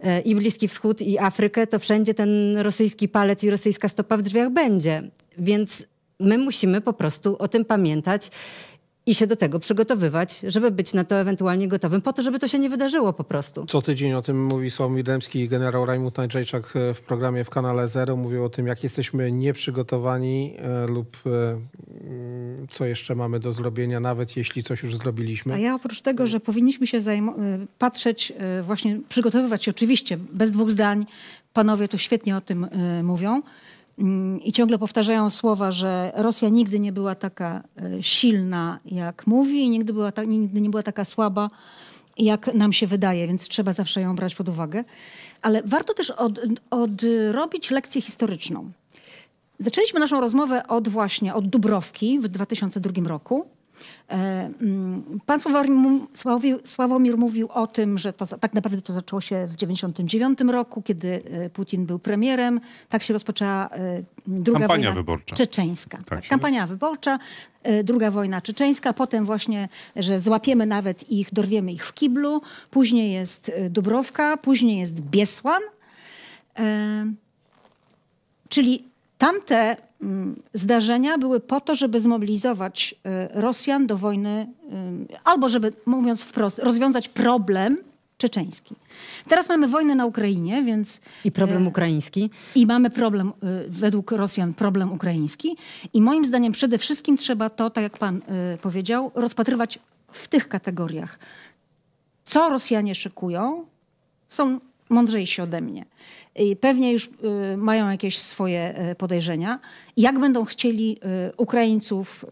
e, i Bliski Wschód, i Afrykę, to wszędzie ten rosyjski palec i rosyjska stopa w drzwiach będzie. Więc my musimy po prostu o tym pamiętać i się do tego przygotowywać, żeby być na to ewentualnie gotowym, po to, żeby to się nie wydarzyło po prostu. Co tydzień o tym mówi Sławomir Dębski i generał Rajmut Najczajczak e, w programie w kanale Zero. Mówił o tym, jak jesteśmy nieprzygotowani e, lub e, mm, co jeszcze mamy do zrobienia, nawet jeśli coś już zrobiliśmy. A ja oprócz tego, że powinniśmy się patrzeć, właśnie przygotowywać się oczywiście, bez dwóch zdań, panowie tu świetnie o tym mówią, Mm, i ciągle powtarzają słowa, że Rosja nigdy nie była taka e, silna, jak mówi, i nigdy, była ta, nigdy nie była taka słaba, jak nam się wydaje, więc trzeba zawsze ją brać pod uwagę. Ale warto też od, odrobić lekcję historyczną. Zaczęliśmy naszą rozmowę od właśnie od Dubrowki w 2002 roku. E, mm, pan Sławomir mówił o tym, że to, tak naprawdę to zaczęło się w 1999 roku, kiedy e, Putin był premierem. Tak się rozpoczęła e, druga kampania wojna wyborcza. czeczeńska. Tak, tak kampania wyborcza, druga wojna czeczeńska, potem właśnie, że złapiemy nawet ich, dorwiemy ich w kiblu. Później jest Dubrowka, później jest Biesłan. Czyli tamte Mm, zdarzenia były po to, żeby zmobilizować y, Rosjan do wojny, y, albo żeby, mówiąc wprost, rozwiązać problem czeczeński. Teraz mamy wojnę na Ukrainie, więc... I problem y, ukraiński. I mamy problem, według Rosjan, problem ukraiński. I moim zdaniem przede wszystkim trzeba to, tak jak pan powiedział, rozpatrywać w tych kategoriach. Co Rosjanie szykują? Są mądrzejsi ode mnie i pewnie już y, mają jakieś swoje y, podejrzenia, jak będą chcieli y, Ukraińców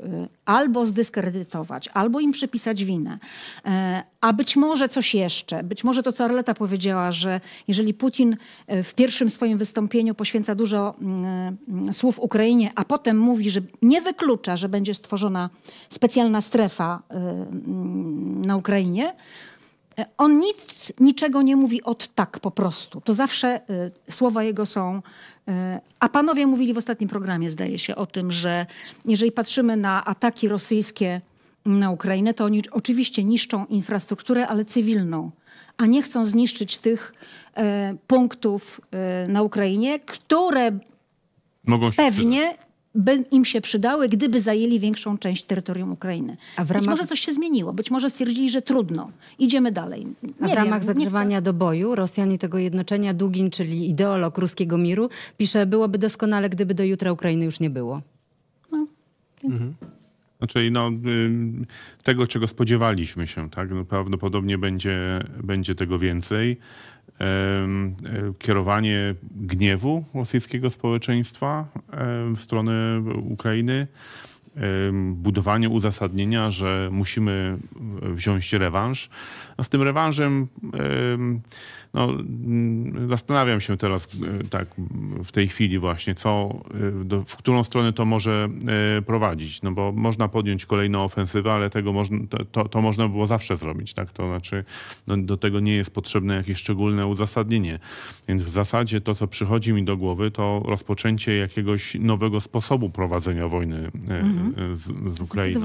albo zdyskredytować, albo im przypisać winę. E, a być może coś jeszcze, być może to, co Arleta powiedziała, że jeżeli Putin e, w pierwszym swoim wystąpieniu poświęca dużo mm, e, słów Ukrainie, a potem mówi, że nie wyklucza, że będzie stworzona specjalna strefa mm, na Ukrainie, E, on nic, niczego nie mówi od tak po prostu. To zawsze y, słowa jego są. Y, a panowie mówili w ostatnim programie, zdaje się, o tym, że jeżeli patrzymy na ataki rosyjskie na Ukrainę, to oni oczywiście niszczą infrastrukturę, ale cywilną, a nie chcą zniszczyć tych y, punktów na Ukrainie, które Mogą się pewnie by im się przydały, gdyby zajęli większą część terytorium Ukrainy. A w ramach... Być może coś się zmieniło, być może stwierdzili, że trudno, idziemy dalej. Nie A w wiem, ramach zagrzewania chcę... do boju Rosjanie tego jednoczenia Dugin, czyli ideolog ruskiego miru, pisze, byłoby doskonale, gdyby do jutra Ukrainy już nie było. No, więc... Mhm. Znaczy, no, tego, czego spodziewaliśmy się, tak? No, prawdopodobnie będzie, będzie tego więcej. E, kierowanie gniewu rosyjskiego społeczeństwa w stronę Ukrainy, budowanie uzasadnienia, że musimy wziąć rewanż. No z tym rewanżem no, mm, zastanawiam się teraz e, tak w tej chwili właśnie, co, e, do, w którą stronę to może e, prowadzić. No bo można podjąć kolejną ofensywę, ale tego można, to, to można było zawsze zrobić. Tak? To znaczy no, do tego nie jest potrzebne jakieś szczególne uzasadnienie. Więc w zasadzie to, co przychodzi mi do głowy, to rozpoczęcie jakiegoś nowego sposobu prowadzenia wojny mhm z, z Ukrainą.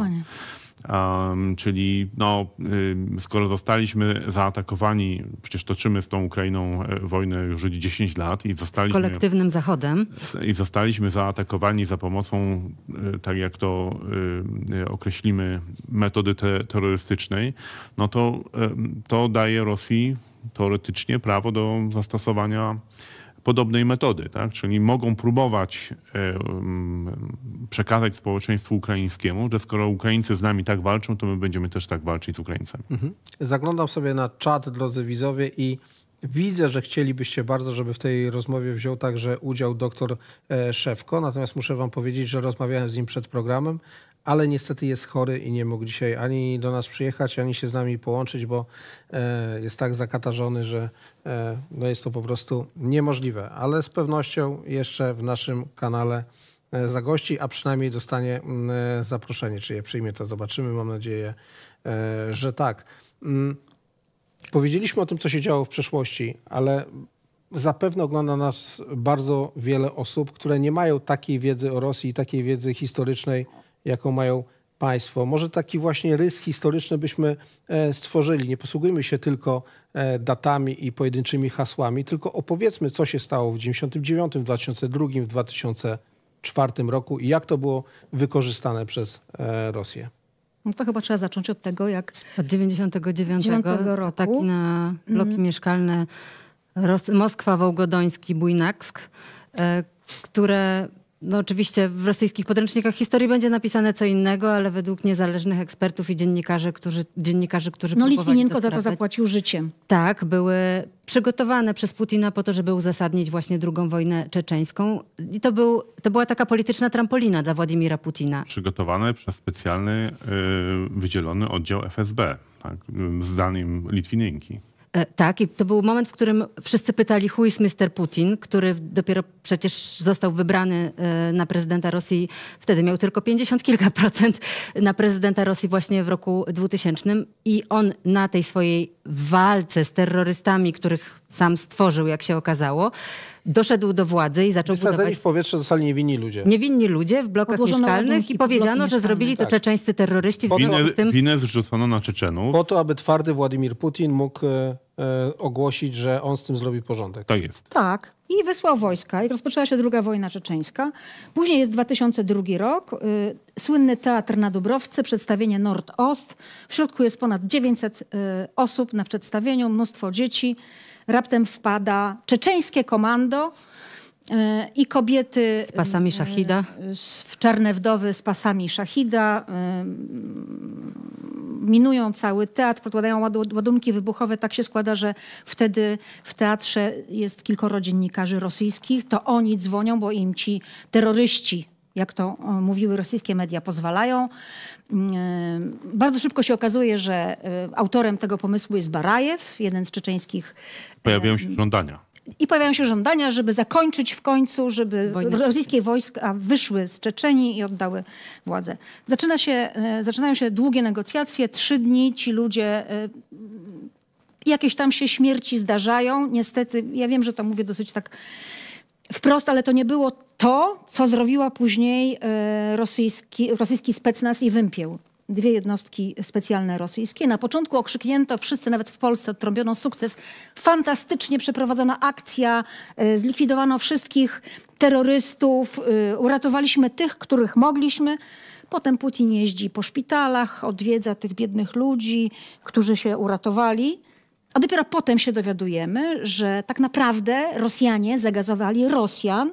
Um, czyli no, y, skoro zostaliśmy zaatakowani, przecież toczymy z tą Ukrainą e, wojnę już 10 lat i zostaliśmy... Z kolektywnym Zachodem. I zostaliśmy zaatakowani za pomocą, e, tak jak to e, określimy, metody te terrorystycznej, no to to daje Rosji teoretycznie prawo do zastosowania podobnej metody, tak? czyli mogą próbować e, mm, przekazać społeczeństwu ukraińskiemu, że skoro Ukraińcy z nami tak walczą, to my będziemy też tak walczyć z Ukraińcami. Mhm. Zaglądam sobie na czat, drodzy widzowie, i Widzę, że chcielibyście bardzo, żeby w tej rozmowie wziął także udział doktor e, Szewko, natomiast muszę wam powiedzieć, że rozmawiałem z nim przed programem ale niestety jest chory i nie mógł dzisiaj ani do nas przyjechać, ani się z nami połączyć, bo e, jest tak zakatarzony, że e, no jest to po prostu niemożliwe. Ale z pewnością jeszcze w naszym kanale e, zagości, a przynajmniej dostanie mm, zaproszenie. Czy je przyjmie, to zobaczymy. Mam nadzieję, że tak. Mm, powiedzieliśmy o tym, co się działo w przeszłości, ale zapewne ogląda nas bardzo wiele osób, które nie mają takiej wiedzy o Rosji i takiej wiedzy historycznej, jaką mają państwo. Może taki właśnie rys historyczny byśmy e, stworzyli. Nie posługujmy się tylko e, datami i pojedynczymi hasłami, tylko opowiedzmy, co się stało w 1999, w 2002, w 2004 roku i jak to było wykorzystane przez e, Rosję. No to chyba trzeba zacząć od tego, jak... Od 99 roku. Ataki na bloki mm. mieszkalne Ros Moskwa, Wołgodoński, Bujnaksk, które no oczywiście w rosyjskich podręcznikach historii będzie napisane co innego, ale według niezależnych ekspertów i dziennikarzy, którzy, dziennikarzy, którzy No Litwinienko za to zapłacił życiem. Tak, były przygotowane przez Putina po to, żeby uzasadnić właśnie drugą wojnę czeczeńską. I to, był, to była taka polityczna trampolina dla Władimira Putina. Przygotowane przez specjalny, yy, wydzielony oddział FSB, tak, zdaniem Litwinienki. E, tak, i to był moment, w którym wszyscy pytali, who is Mr. Putin, który dopiero przecież został wybrany e, na prezydenta Rosji, wtedy miał tylko 50 kilka procent na prezydenta Rosji właśnie w roku 2000. I on na tej swojej walce z terrorystami, których sam stworzył, jak się okazało, doszedł do władzy i zaczął Wysadzeni budować... w powietrze zostali niewinni ludzie. Niewinni ludzie w blokach Odłożono mieszkalnych i powiedziano, że zrobili to tak. czeczeńscy terroryści. W z tym... winę zrzucono na Czeczenów. Po to, aby twardy Władimir Putin mógł e, e, ogłosić, że on z tym zrobi porządek. Tak jest. Tak. I wysłał wojska. I rozpoczęła się druga wojna czeczeńska. Później jest 2002 rok. Y, słynny teatr na Dubrowce, przedstawienie Nord-Ost. W środku jest ponad 900 y, e, osób na przedstawieniu, mnóstwo dzieci raptem wpada czeczeńskie komando e, i kobiety... Z pasami e, szachida. W czarne wdowy z pasami szachida e, minują cały teatr, podkładają ładunki wybuchowe. Tak się składa, że wtedy w teatrze jest kilkoro dziennikarzy rosyjskich. To oni dzwonią, bo im ci terroryści jak to mówiły rosyjskie media, pozwalają. E, bardzo szybko się okazuje, że e, autorem tego pomysłu jest Barajew, jeden z czeczeńskich. E, pojawiają się żądania. I pojawiają się żądania, żeby zakończyć w końcu, żeby Wojna. rosyjskie wojska wyszły z Czeczenii i oddały władzę. Zaczyna się, zaczynają się długie negocjacje, trzy dni ci ludzie jakieś tam się śmierci zdarzają. Niestety, ja wiem, że to mówię dosyć tak wprost, ale to nie było to, co zrobiła później e, rosyjski, rosyjski specnaz i wympieł. Dwie jednostki specjalne rosyjskie. Na początku okrzyknięto, wszyscy nawet w Polsce odtrąbiono sukces. Fantastycznie przeprowadzona akcja, e, zlikwidowano wszystkich terrorystów, e, uratowaliśmy tych, których mogliśmy. Potem Putin jeździ po szpitalach, odwiedza tych biednych ludzi, którzy się uratowali. A dopiero potem się dowiadujemy, że tak naprawdę Rosjanie zagazowali Rosjan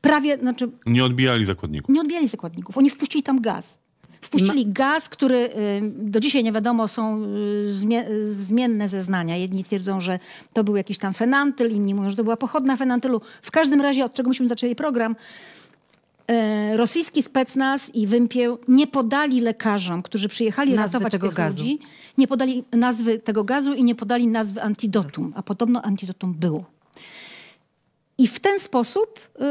prawie... Znaczy, nie odbijali zakładników. Nie odbijali zakładników. Oni wpuścili tam gaz. Wpuścili Ma... gaz, który y, do dzisiaj nie wiadomo, są y, zmienne zeznania. Jedni twierdzą, że to był jakiś tam fenantyl, inni mówią, że to była pochodna fenantylu. W każdym razie, od czego myśmy zaczęli program, E, rosyjski specnaz i wympieł nie podali lekarzom, którzy przyjechali nazwy ratować tego tych gazu. ludzi, nie podali nazwy tego gazu i nie podali nazwy antidotum, a podobno antidotum było. I w ten sposób, y,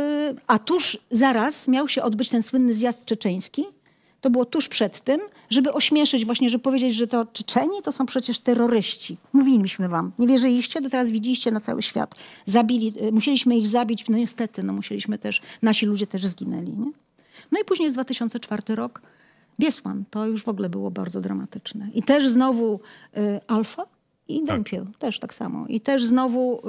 a tuż zaraz miał się odbyć ten słynny zjazd czeczeński, to było tuż przed tym, żeby ośmieszyć właśnie, żeby powiedzieć, że to Czeczeni to są przecież terroryści. Mówiliśmy wam. Nie wierzyliście? To teraz widzieliście na cały świat. Zabili, y, musieliśmy ich zabić. No niestety, no musieliśmy też, nasi ludzie też zginęli, nie? No i później jest 2004 rok. Biesłan, to już w ogóle było bardzo dramatyczne. I też znowu y, Alfa, i Wępieł tak. też tak samo. I też znowu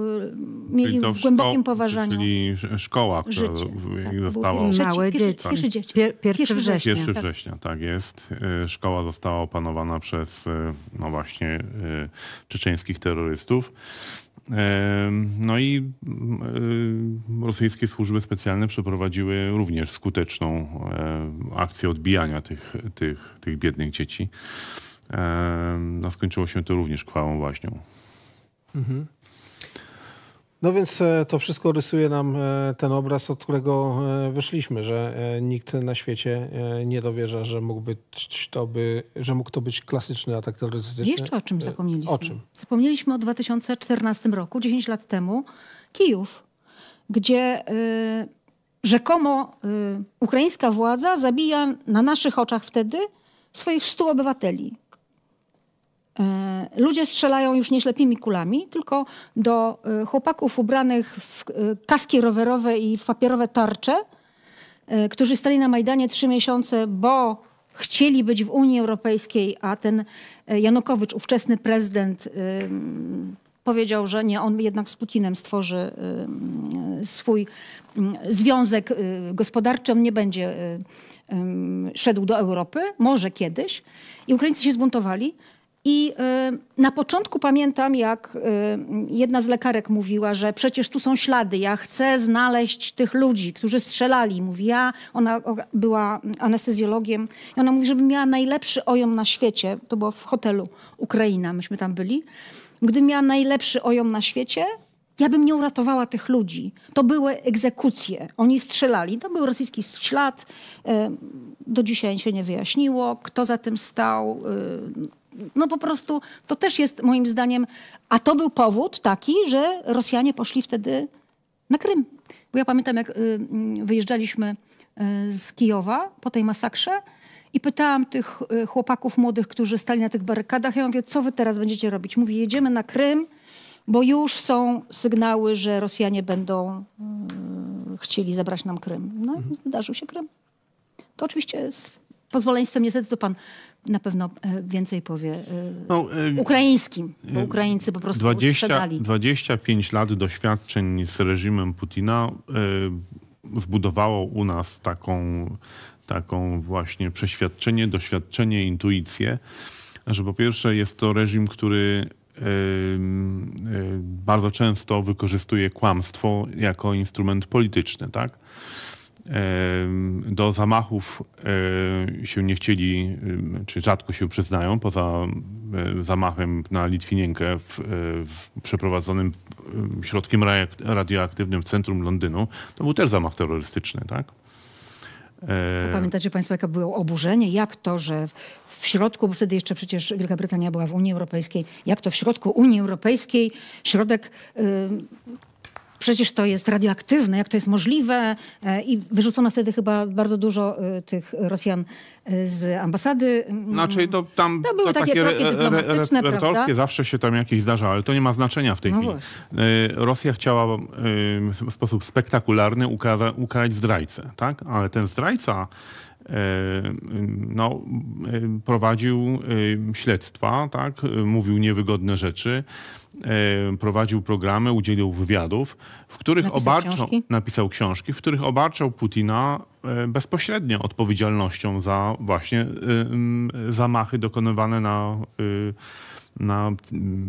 y, mieli w głębokim poważaniu. Czyli szkoła, która życie, tak, została... Był, małe pierwszy, dzieci. Pierwszy, dzieci. Pier, pierwszy września. Pierwszy tak. września, tak. tak jest. Y, szkoła została opanowana przez y, no właśnie y, czeczeńskich terrorystów. No i rosyjskie służby specjalne przeprowadziły również skuteczną akcję odbijania tych, tych, tych biednych dzieci no, skończyło się to również chwałą właśnie. Mhm. No więc e, to wszystko rysuje nam e, ten obraz, od którego e, wyszliśmy, że nikt na świecie nie dowierza, że mógł być to, by, że mógł to być klasyczny atak terrorystyczny. Jeszcze o czym zapomnieliśmy? O czym? Zapomnieliśmy o 2014 roku, 10 lat temu, Kijów, gdzie y, rzekomo y, ukraińska władza zabija na naszych oczach wtedy swoich 100 obywateli. E, ludzie strzelają już nie kulami, tylko do e, chłopaków ubranych w e, kaski rowerowe i w papierowe tarcze, którzy stali na Majdanie trzy miesiące, bo chcieli być w Unii Europejskiej, a ten Janukowycz, ówczesny prezydent, powiedział, że nie, on jednak z Putinem stworzy swój związek gospodarczy, on nie będzie szedł do Europy, może kiedyś. I Ukraińcy się zbuntowali. I y, na początku pamiętam, jak y, jedna z lekarek mówiła, że przecież tu są ślady, ja chcę znaleźć tych ludzi, którzy strzelali. Mówi, ja, ona była anestezjologiem i ona mówi, żebym miała najlepszy ojom na świecie, to było w hotelu Ukraina, myśmy tam byli, gdybym miała najlepszy ojom na świecie, ja bym nie uratowała tych ludzi. To były egzekucje. Oni strzelali. To był rosyjski ślad. E, do dzisiaj się nie wyjaśniło, kto za tym stał. E, no po prostu to też jest moim zdaniem. A to był powód taki, że Rosjanie poszli wtedy na Krym. Bo ja pamiętam, jak y, mm, wyjeżdżaliśmy y, z Kijowa po tej masakrze i pytałam tych y, chłopaków młodych, którzy stali na tych barykadach. Ja mówię, co wy teraz będziecie robić? Mówi, jedziemy na Krym bo już są sygnały, że Rosjanie będą y, chcieli zabrać nam Krym. No i mhm. wydarzył się Krym. To oczywiście z pozwoleństwem niestety to pan na pewno e, więcej powie y, no, y, ukraińskim, bo Ukraińcy po prostu 20, 25 lat doświadczeń z reżimem Putina zbudowało u nas taką, taką właśnie przeświadczenie, doświadczenie, intuicję, że po pierwsze jest to reżim, który Y, bardzo często wykorzystuje kłamstwo jako instrument polityczny, tak? Do zamachów y, się nie chcieli, czy rzadko się przyznają, poza y, zamachem na Litwinienkę w, w przeprowadzonym środkiem radioaktywnym w centrum Londynu. To był też zamach terrorystyczny, tak? E, A pamiętacie Państwo, jakie było oburzenie? Jak to, że w środku, bo wtedy jeszcze przecież Wielka Brytania była w Unii Europejskiej, jak to w środku Unii Europejskiej środek y, przecież to jest radioaktywne, jak to jest możliwe. E, I wyrzucono wtedy chyba bardzo dużo e, tych Rosjan e, z ambasady. Mm. Znaczy to tam to były takie, takie plaki dyplomatyczne, re, re, prawda? zawsze się tam jakieś zdarza, ale to nie ma znaczenia w tej no chwili. Właśnie. Rosja chciała w sposób spektakularny ukarać zdrajcę, tak? Ale ten zdrajca Yy, no, yy, prowadził yy, śledztwa, tak? mówił niewygodne rzeczy, prowadził programy, udzielił wywiadów, w których napisał obarczał, książki? napisał książki, w których obarczał Putina bezpośrednio odpowiedzialnością za właśnie zamachy dokonywane na na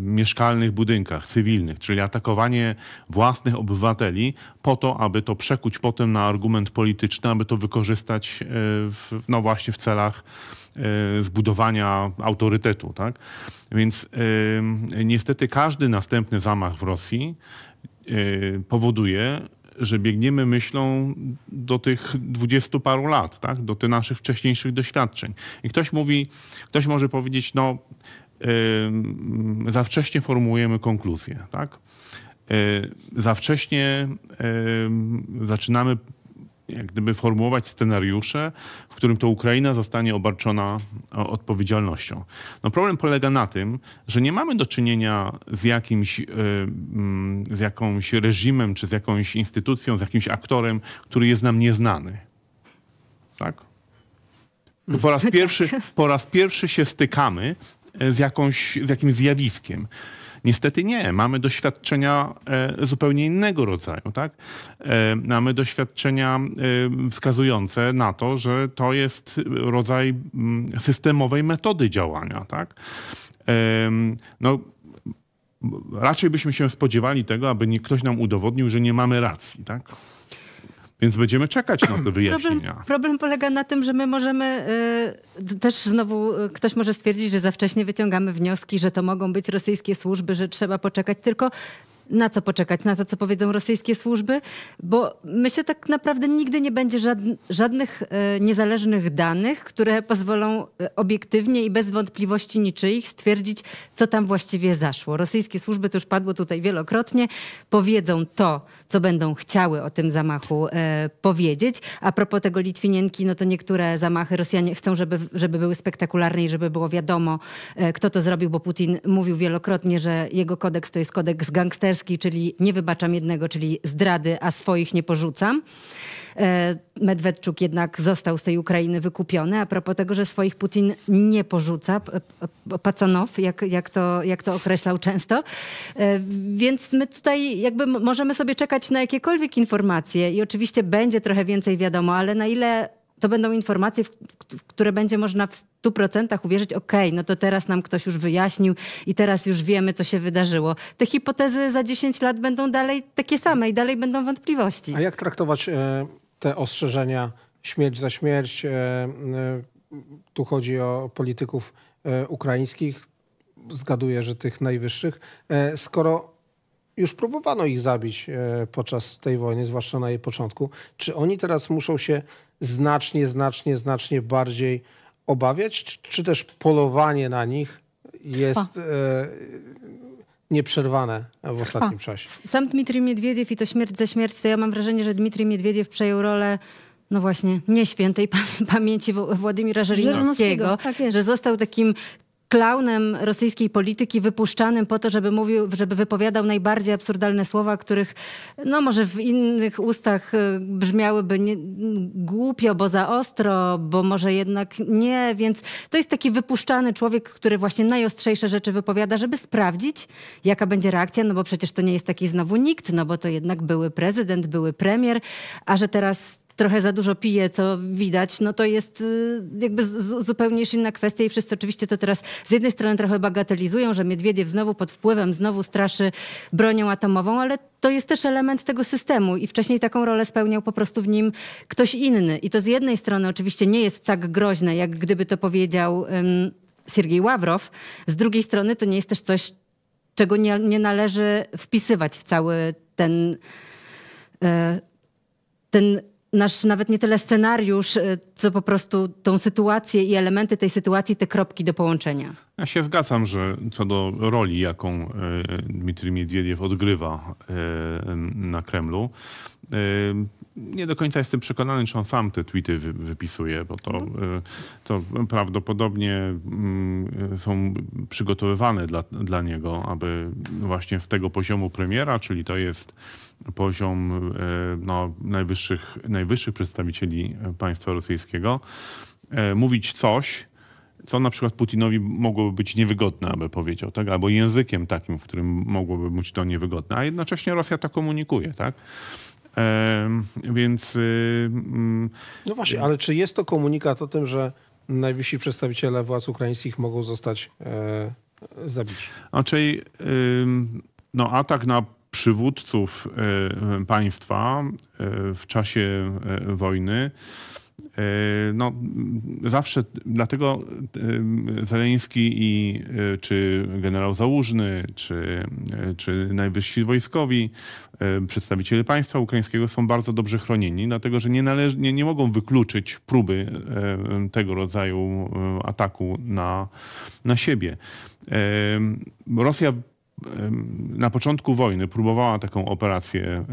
mieszkalnych budynkach cywilnych, czyli atakowanie własnych obywateli po to, aby to przekuć potem na argument polityczny, aby to wykorzystać e, w, no właśnie w celach e, zbudowania autorytetu. Tak? Więc e, niestety każdy następny zamach w Rosji powoduje, że biegniemy myślą do tych dwudziestu paru lat, tak? do tych naszych wcześniejszych doświadczeń. I ktoś mówi, ktoś może powiedzieć, no za wcześnie formułujemy konkluzje, tak? Y, za wcześnie zaczynamy jak gdyby formułować scenariusze, w którym to Ukraina zostanie obarczona odpowiedzialnością. No problem polega na tym, że nie mamy do czynienia z jakimś, y, mm, z jakąś reżimem, czy z jakąś instytucją, z jakimś aktorem, który jest nam nieznany. Tak? Mm. Po raz, tak. pierwszy, po raz pierwszy się stykamy E, z, jakąś, z jakimś zjawiskiem. Niestety nie. Mamy doświadczenia e, zupełnie innego rodzaju. Tak? E, mamy doświadczenia wskazujące na to, że to jest rodzaj mm, systemowej metody działania. Tak? No, raczej byśmy się spodziewali tego, aby ktoś nam udowodnił, że nie mamy racji. Tak? Więc będziemy czekać na te wyjaśnienia. Problem, problem polega na tym, że my możemy y, też znowu y, ktoś może stwierdzić, że za wcześnie wyciągamy wnioski, że to mogą być rosyjskie służby, że trzeba poczekać. Tylko na co poczekać, na to, co powiedzą rosyjskie służby, bo myślę, tak naprawdę nigdy nie będzie żadnych y, niezależnych danych, które pozwolą y, obiektywnie i bez wątpliwości niczyich stwierdzić, co tam właściwie zaszło. Rosyjskie służby, to już padło tutaj wielokrotnie, powiedzą to, co będą chciały o tym zamachu e, powiedzieć. A propos tego Litwinienki, no to niektóre zamachy Rosjanie chcą, żeby, żeby były spektakularne i żeby było wiadomo, e, kto to zrobił, bo Putin mówił wielokrotnie, że jego kodeks to jest kodeks gangsterski, czyli nie wybaczam jednego, czyli zdrady, a swoich nie porzucam. E, Medwedczuk jednak został z tej Ukrainy wykupiony. A propos tego, że swoich Putin nie porzuca, Pacanow, jak, jak, to, jak to określał często. E, więc my tutaj jakby możemy sobie czekać na jakiekolwiek informacje i oczywiście będzie trochę więcej wiadomo, ale na ile to będą informacje, w które będzie można w 100% uwierzyć, ok, no to teraz nam ktoś już wyjaśnił i teraz już wiemy, co się wydarzyło. Te hipotezy za 10 lat będą dalej takie same i dalej będą wątpliwości. A jak traktować e, te ostrzeżenia śmierć za śmierć. E, e, tu chodzi o polityków e, ukraińskich, zgaduję, że tych najwyższych. Skoro już próbowano ich zabić podczas tej wojny, zwłaszcza na jej początku, czy oni teraz muszą się znacznie, znacznie, znacznie bardziej obawiać, czy, też polowanie na nich jest nieprzerwane w ostatnim czasie. Sam Dmitrij Miedwiediew i to śmierć ze śmierć, to ja mam wrażenie, że Dmitrij Miedwiediew przejął rolę no właśnie, nieświętej pamięci Władimira Żelinowskiego, tak. tak że został takim klaunem rosyjskiej polityki wypuszczanym po to, żeby mówił, żeby wypowiadał najbardziej absurdalne słowa, których no może w innych ustach y, brzmiałyby nie, głupio, bo za ostro, bo może jednak nie, więc to jest taki wypuszczany człowiek, który właśnie najostrzejsze rzeczy wypowiada, żeby sprawdzić, jaka będzie reakcja, no bo przecież to nie jest taki znowu nikt, no bo to jednak były prezydent, były premier, a że teraz trochę za dużo pije, co widać, no to jest y, jakby zupełnie inna kwestia i wszyscy oczywiście to teraz z jednej strony trochę bagatelizują, że Miedwiediew znowu pod wpływem, znowu straszy bronią atomową, ale to jest też element tego systemu i wcześniej taką rolę spełniał po prostu w nim ktoś inny. I to z jednej strony oczywiście nie jest tak groźne, jak gdyby to powiedział um, Siergiej Ławrow, z drugiej strony to nie jest też coś, czego nie, nie należy wpisywać w cały ten, y, ten nasz nawet nie tyle scenariusz, y, co po prostu tą sytuację i elementy tej sytuacji, te kropki do połączenia. Ja się zgadzam, że co do roli, jaką e, Dmitry Miedwiediew odgrywa e, na Kremlu, e, nie do końca jestem przekonany, czy on sam te tweety wypisuje, bo to, to prawdopodobnie mm, są przygotowywane dla, dla niego, aby właśnie z tego poziomu premiera, czyli to jest poziom no, najwyższych, najwyższych przedstawicieli państwa rosyjskiego, mówić coś, co na przykład Putinowi mogłoby być niewygodne, aby powiedział, tak? albo językiem takim, w którym mogłoby być to niewygodne, a jednocześnie Rosja to komunikuje. Tak? E, więc. Y, mm, no właśnie, ale czy jest to komunikat o tym, że najwyżsi przedstawiciele władz ukraińskich mogą zostać e, zabici? Raczej znaczy, no, atak na przywódców y, państwa y, w czasie wojny Yy, no, zawsze dlatego yy, Zeleński i yy, czy generał Załużny, czy, czy najwyżsi wojskowi, przedstawiciele państwa ukraińskiego są bardzo dobrze chronieni, dlatego że nie, należy, nie, nie mogą wykluczyć próby tego rodzaju ataku na, na siebie. Rosja na początku wojny próbowała taką operację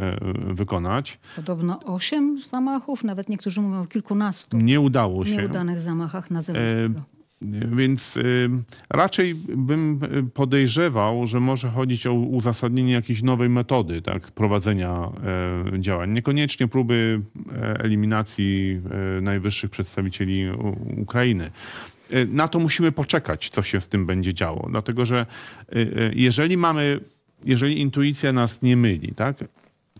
e, wykonać. Podobno osiem zamachów, nawet niektórzy mówią o kilkunastu. Nie udało się. Nieudanych zamachach na zewnątrz. E, więc e, raczej bym podejrzewał, że może chodzić o uzasadnienie jakiejś nowej metody tak, prowadzenia działań. Niekoniecznie próby eliminacji najwyższych przedstawicieli Ukrainy. Y, na to musimy poczekać, co się z tym będzie działo. Dlatego, że y, y, jeżeli mamy, jeżeli intuicja nas nie myli, tak,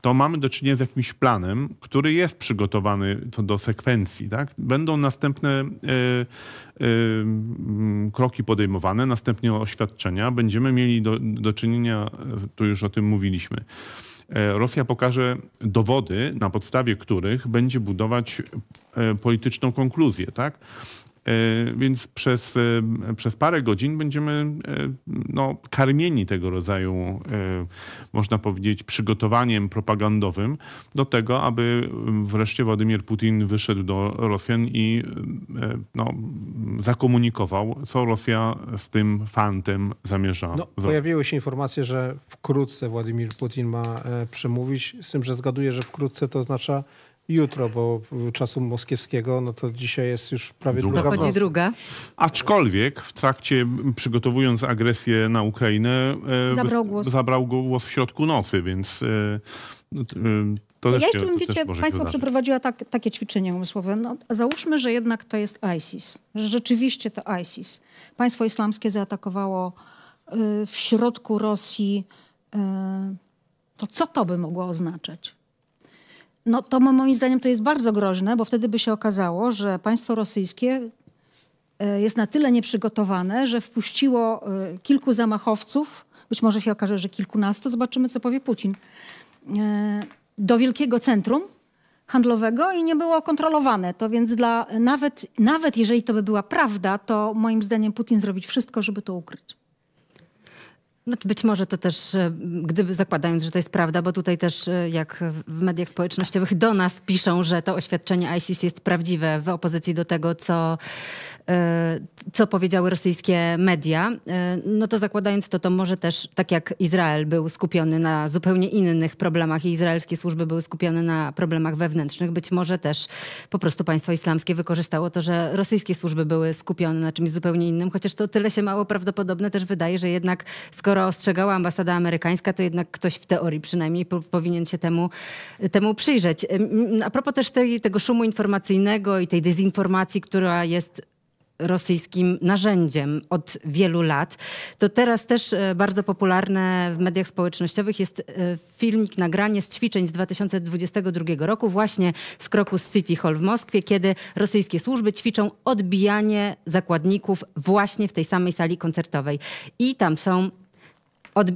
to mamy do czynienia z jakimś planem, który jest przygotowany co do sekwencji. Tak? Będą następne y, y, mm, kroki podejmowane, następnie oświadczenia. Będziemy mieli do, do czynienia, tu już o tym mówiliśmy. E, Rosja pokaże dowody, na podstawie których będzie budować e, polityczną konkluzję. Tak? E, więc przez, e, przez parę godzin będziemy e, no, karmieni tego rodzaju, można powiedzieć, przygotowaniem propagandowym do tego, aby wreszcie Władimir Putin wyszedł do Rosjan i no, zakomunikował, co Rosja z tym fantem zamierza. No, pojawiły się informacje, że wkrótce Władimir Putin ma przemówić, z tym, że zgaduję, że wkrótce to oznacza jutro, bo czasu moskiewskiego, no to dzisiaj jest już prawie druga. druga Dochodzi druga. Aczkolwiek w trakcie, przygotowując agresję na Ukrainę, e, zabrał, głos. zabrał go głos w środku nocy, więc... E, no, e, to ja jeszcze bym, wiecie, Państwo przeprowadziła tak, takie ćwiczenie umysłowe. No, załóżmy, że jednak to jest ISIS, że rzeczywiście to ISIS. Państwo islamskie zaatakowało y, w środku Rosji. Y, to co to by mogło oznaczać? No to moim zdaniem to jest bardzo groźne, bo wtedy by się okazało, że państwo rosyjskie e, jest na tyle nieprzygotowane, że wpuściło e, kilku zamachowców, być może się okaże, że kilkunastu, zobaczymy co powie Putin, e, do wielkiego centrum handlowego i nie było kontrolowane. To więc dla, nawet, nawet jeżeli to by była prawda, to moim zdaniem Putin zrobić wszystko, żeby to ukryć. Znaczy, być może to też, e, gdyby zakładając, że to jest prawda, bo tutaj też e, jak w mediach społecznościowych do nas piszą, że to oświadczenie ISIS jest prawdziwe w opozycji do tego, co, e, co powiedziały rosyjskie media, no to zakładając to, to może też tak jak Izrael był skupiony na zupełnie innych problemach i izraelskie służby były skupione na problemach wewnętrznych, być może też po prostu państwo islamskie wykorzystało to, że rosyjskie służby były skupione na czymś zupełnie innym, chociaż to tyle się mało prawdopodobne też wydaje, że jednak skoro skoro ostrzegała ambasada amerykańska, to jednak ktoś w teorii przynajmniej powinien się temu, temu przyjrzeć. A propos też tej, tego szumu informacyjnego i tej dezinformacji, która jest rosyjskim narzędziem od wielu lat. To teraz też e, bardzo popularne w mediach społecznościowych jest e, filmik, nagranie z ćwiczeń z 2022 roku, właśnie z kroku City Hall w Moskwie, kiedy rosyjskie służby ćwiczą odbijanie zakładników właśnie w tej samej sali koncertowej. I tam są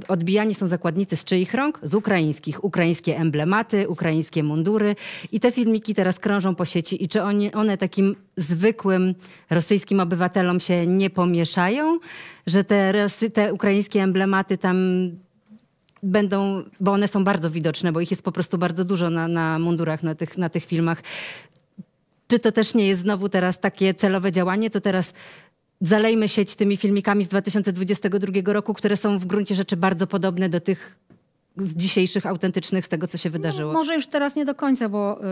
odbijani są zakładnicy z czyich rąk? Z ukraińskich. Ukraińskie emblematy, ukraińskie mundury. I te filmiki teraz krążą po sieci. I czy one takim zwykłym rosyjskim obywatelom się nie pomieszają? Że te, Rosy, te ukraińskie emblematy tam będą, bo one są bardzo widoczne, bo ich jest po prostu bardzo dużo na, na mundurach, na tych, na tych filmach. Czy to też nie jest znowu teraz takie celowe działanie? To teraz zalejmy sieć tymi filmikami z 2022 roku, które są w gruncie rzeczy bardzo podobne do tych z dzisiejszych autentycznych, z tego, co się no, wydarzyło? No, może już teraz nie do końca, bo y,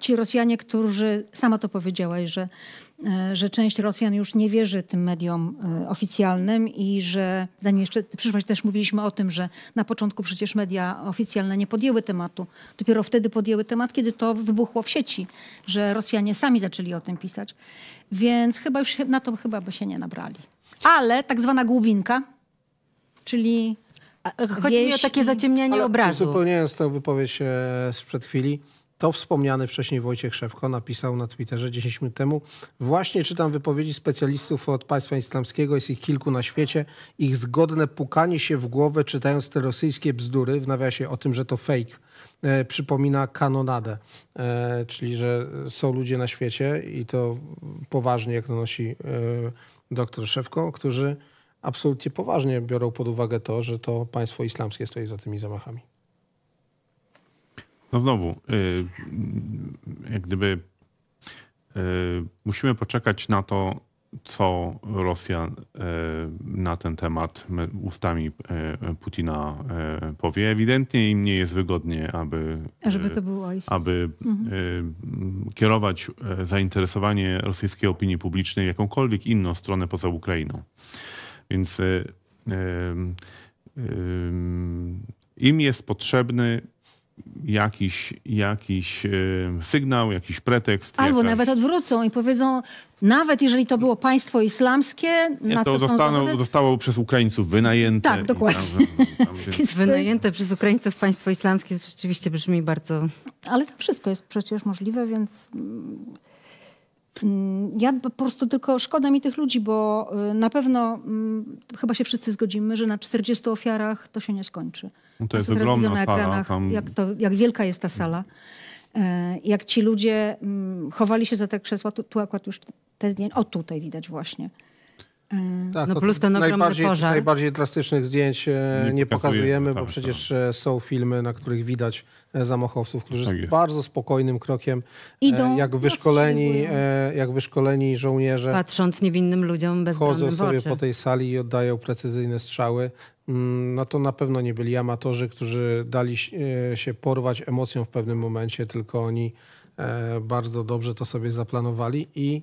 ci Rosjanie, którzy, sama to powiedziałaś, że E, że część Rosjan już nie wierzy tym mediom e, oficjalnym i że zanim jeszcze przyszłaś też mówiliśmy o tym, że na początku przecież media oficjalne nie podjęły tematu. Dopiero wtedy podjęły temat, kiedy to wybuchło w sieci, że Rosjanie sami zaczęli o tym pisać. Więc chyba już na to chyba by się nie nabrali. Ale tak zwana głubinka, czyli Chodzi wieś... mi o takie zaciemnianie Ale obrazu. Uzupełniając tę wypowiedź e, sprzed chwili, to wspomniany wcześniej Wojciech Szewko napisał na Twitterze 10 minut temu. Właśnie czytam wypowiedzi specjalistów od państwa islamskiego, jest ich kilku na świecie. Ich zgodne pukanie się w głowę, czytając te rosyjskie bzdury, w nawiasie o tym, że to fake, e, przypomina kanonadę. E, czyli, że są ludzie na świecie i to poważnie, jak donosi e, doktor Szewko, którzy absolutnie poważnie biorą pod uwagę to, że to państwo islamskie stoi za tymi zamachami. No znowu, yy, jak gdyby yy, musimy poczekać na to, co Rosja y, na ten temat ustami y, Putina y, powie. Ewidentnie im nie jest wygodnie, aby, żeby to było aby mhm. kierować zainteresowanie rosyjskiej opinii publicznej w jakąkolwiek inną stronę poza Ukrainą. Więc im jest potrzebny jakiś, jakiś e, sygnał, jakiś pretekst. Albo jakaś... nawet odwrócą i powiedzą, nawet jeżeli to było państwo islamskie, Nie, na to co zostaną, zostało przez Ukraińców wynajęte. Tak, dokładnie. Tam, Wynajęte przez Ukraińców państwo islamskie rzeczywiście brzmi bardzo... Ale to wszystko jest przecież możliwe, więc... Mm, ja po prostu tylko szkoda mi tych ludzi, bo y, na pewno mm, chyba się wszyscy zgodzimy, że na 40 ofiarach to się nie skończy. No to jest ogromna na ekranach, sala. Tam... Jak, to, jak wielka jest ta sala. E, jak ci ludzie mm, chowali się za te krzesła, tu, tu akurat już ten dzień, o tutaj widać właśnie. E, tak, no, no plus ten ogromny najbardziej, pożar. Najbardziej drastycznych zdjęć e, nie, nie pokazujemy, tak, bo tak, przecież e, są filmy, na których widać zamachowców, którzy tak z bardzo spokojnym krokiem, Idą, jak, no, wyszkoleni, jak wyszkoleni żołnierze, patrząc niewinnym ludziom bez chodzą sobie po tej sali i oddają precyzyjne strzały. Mm, no to na pewno nie byli amatorzy, którzy dali się porwać emocjom w pewnym momencie, tylko oni bardzo dobrze to sobie zaplanowali i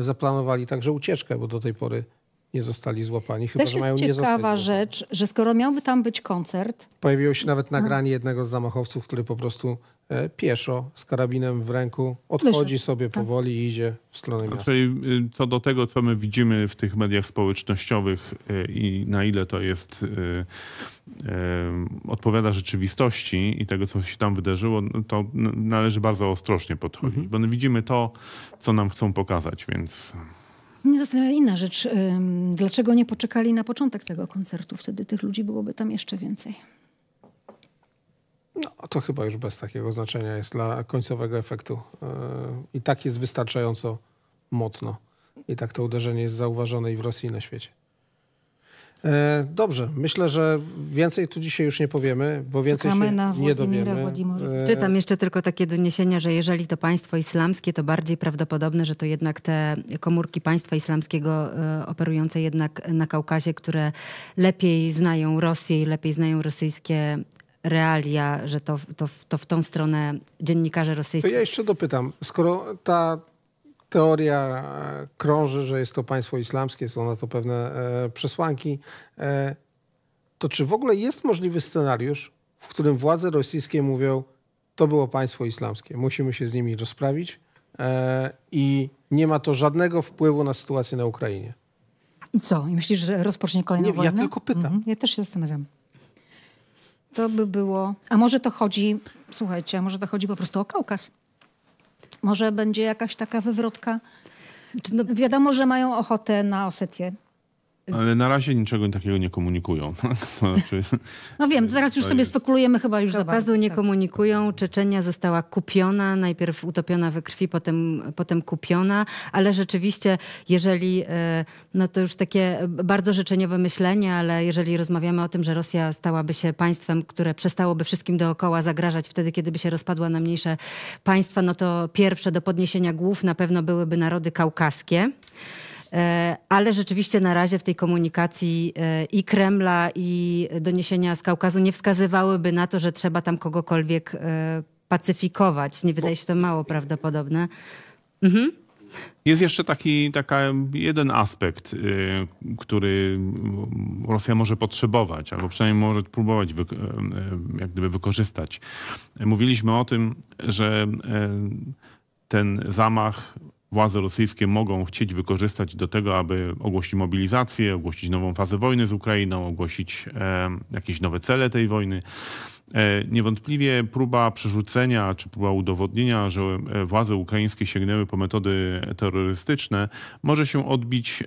zaplanowali także ucieczkę, bo do tej pory nie zostali złapani, chyba Też że mają nie To jest ciekawa rzecz, że skoro miałby tam być koncert... Pojawiło się nawet nagranie jednego z zamachowców, który po prostu e, pieszo z karabinem w ręku odchodzi Wyszedł. sobie tak. powoli i idzie w stronę miasta. Znaczy, y, co do tego, co my widzimy w tych mediach społecznościowych e, i na ile to jest e, odpowiada rzeczywistości i tego, co się tam wydarzyło, no, to należy bardzo ostrożnie podchodzić, mhm. bo widzimy to, co nam chcą pokazać, więc... Mnie zastanawia inna rzecz. Dlaczego nie poczekali na początek tego koncertu? Wtedy tych ludzi byłoby tam jeszcze więcej. No, to chyba już bez takiego znaczenia jest dla końcowego efektu. Yy, I tak jest wystarczająco mocno. I tak to uderzenie jest zauważone i w Rosji, i na świecie. E, dobrze, myślę, że więcej tu dzisiaj już nie powiemy, bo więcej Czekamy się na nie dowiemy. E, Czytam jeszcze tylko takie doniesienia, że jeżeli to państwo islamskie, to bardziej prawdopodobne, że to jednak te komórki państwa islamskiego e, operujące jednak na Kaukazie, które lepiej znają Rosję i lepiej znają rosyjskie realia, że to, to, to w tą stronę dziennikarze rosyjscy. To ja jeszcze dopytam, skoro ta teoria e, krąży, że jest to państwo islamskie, są na to pewne e, przesłanki. E, to czy w ogóle jest możliwy scenariusz, w którym władze rosyjskie mówią, to było państwo islamskie, musimy się z nimi rozprawić i nie ma to żadnego wpływu na sytuację na Ukrainie? I co? I myślisz, że rozpocznie kolejną nie, wojnę? Ja tylko pytam. Mhm. Ja też się zastanawiam. To by było... A może to chodzi... Słuchajcie, a może to chodzi po prostu o Kaukaz? Może będzie jakaś taka wywrotka. Znaczy, no- wiadomo, że mają ochotę na Osetię. Ale na razie niczego takiego nie komunikują. Znaczy... No wiem, teraz już sobie jest... spekulujemy chyba już za bardzo. nie tak. komunikują. Czeczenia została kupiona, najpierw utopiona we krwi, potem, potem kupiona, ale rzeczywiście, jeżeli, e, no to już takie bardzo życzeniowe myślenie, ale jeżeli rozmawiamy o tym, że Rosja stałaby się państwem, które przestałoby wszystkim dookoła zagrażać wtedy, kiedy by się rozpadła na mniejsze państwa, no to pierwsze do podniesienia głów na pewno byłyby narody kaukaskie. E, ale rzeczywiście na razie w tej komunikacji e, i Kremla, i doniesienia z Kaukazu nie wskazywałyby na to, że trzeba tam kogokolwiek e, pacyfikować. Nie wydaje się to mało prawdopodobne. Mhm. Jest jeszcze taki taka jeden aspekt, y, który Rosja może potrzebować, albo przynajmniej może próbować wy, y, y, jak gdyby wykorzystać. Mówiliśmy o tym, że ten zamach władze rosyjskie mogą chcieć wykorzystać do tego, aby ogłosić mobilizację, ogłosić nową fazę wojny z Ukrainą, ogłosić e, jakieś nowe cele tej wojny. E, niewątpliwie próba przerzucenia czy próba udowodnienia, że e, władze ukraińskie sięgnęły po metody terrorystyczne, może się odbić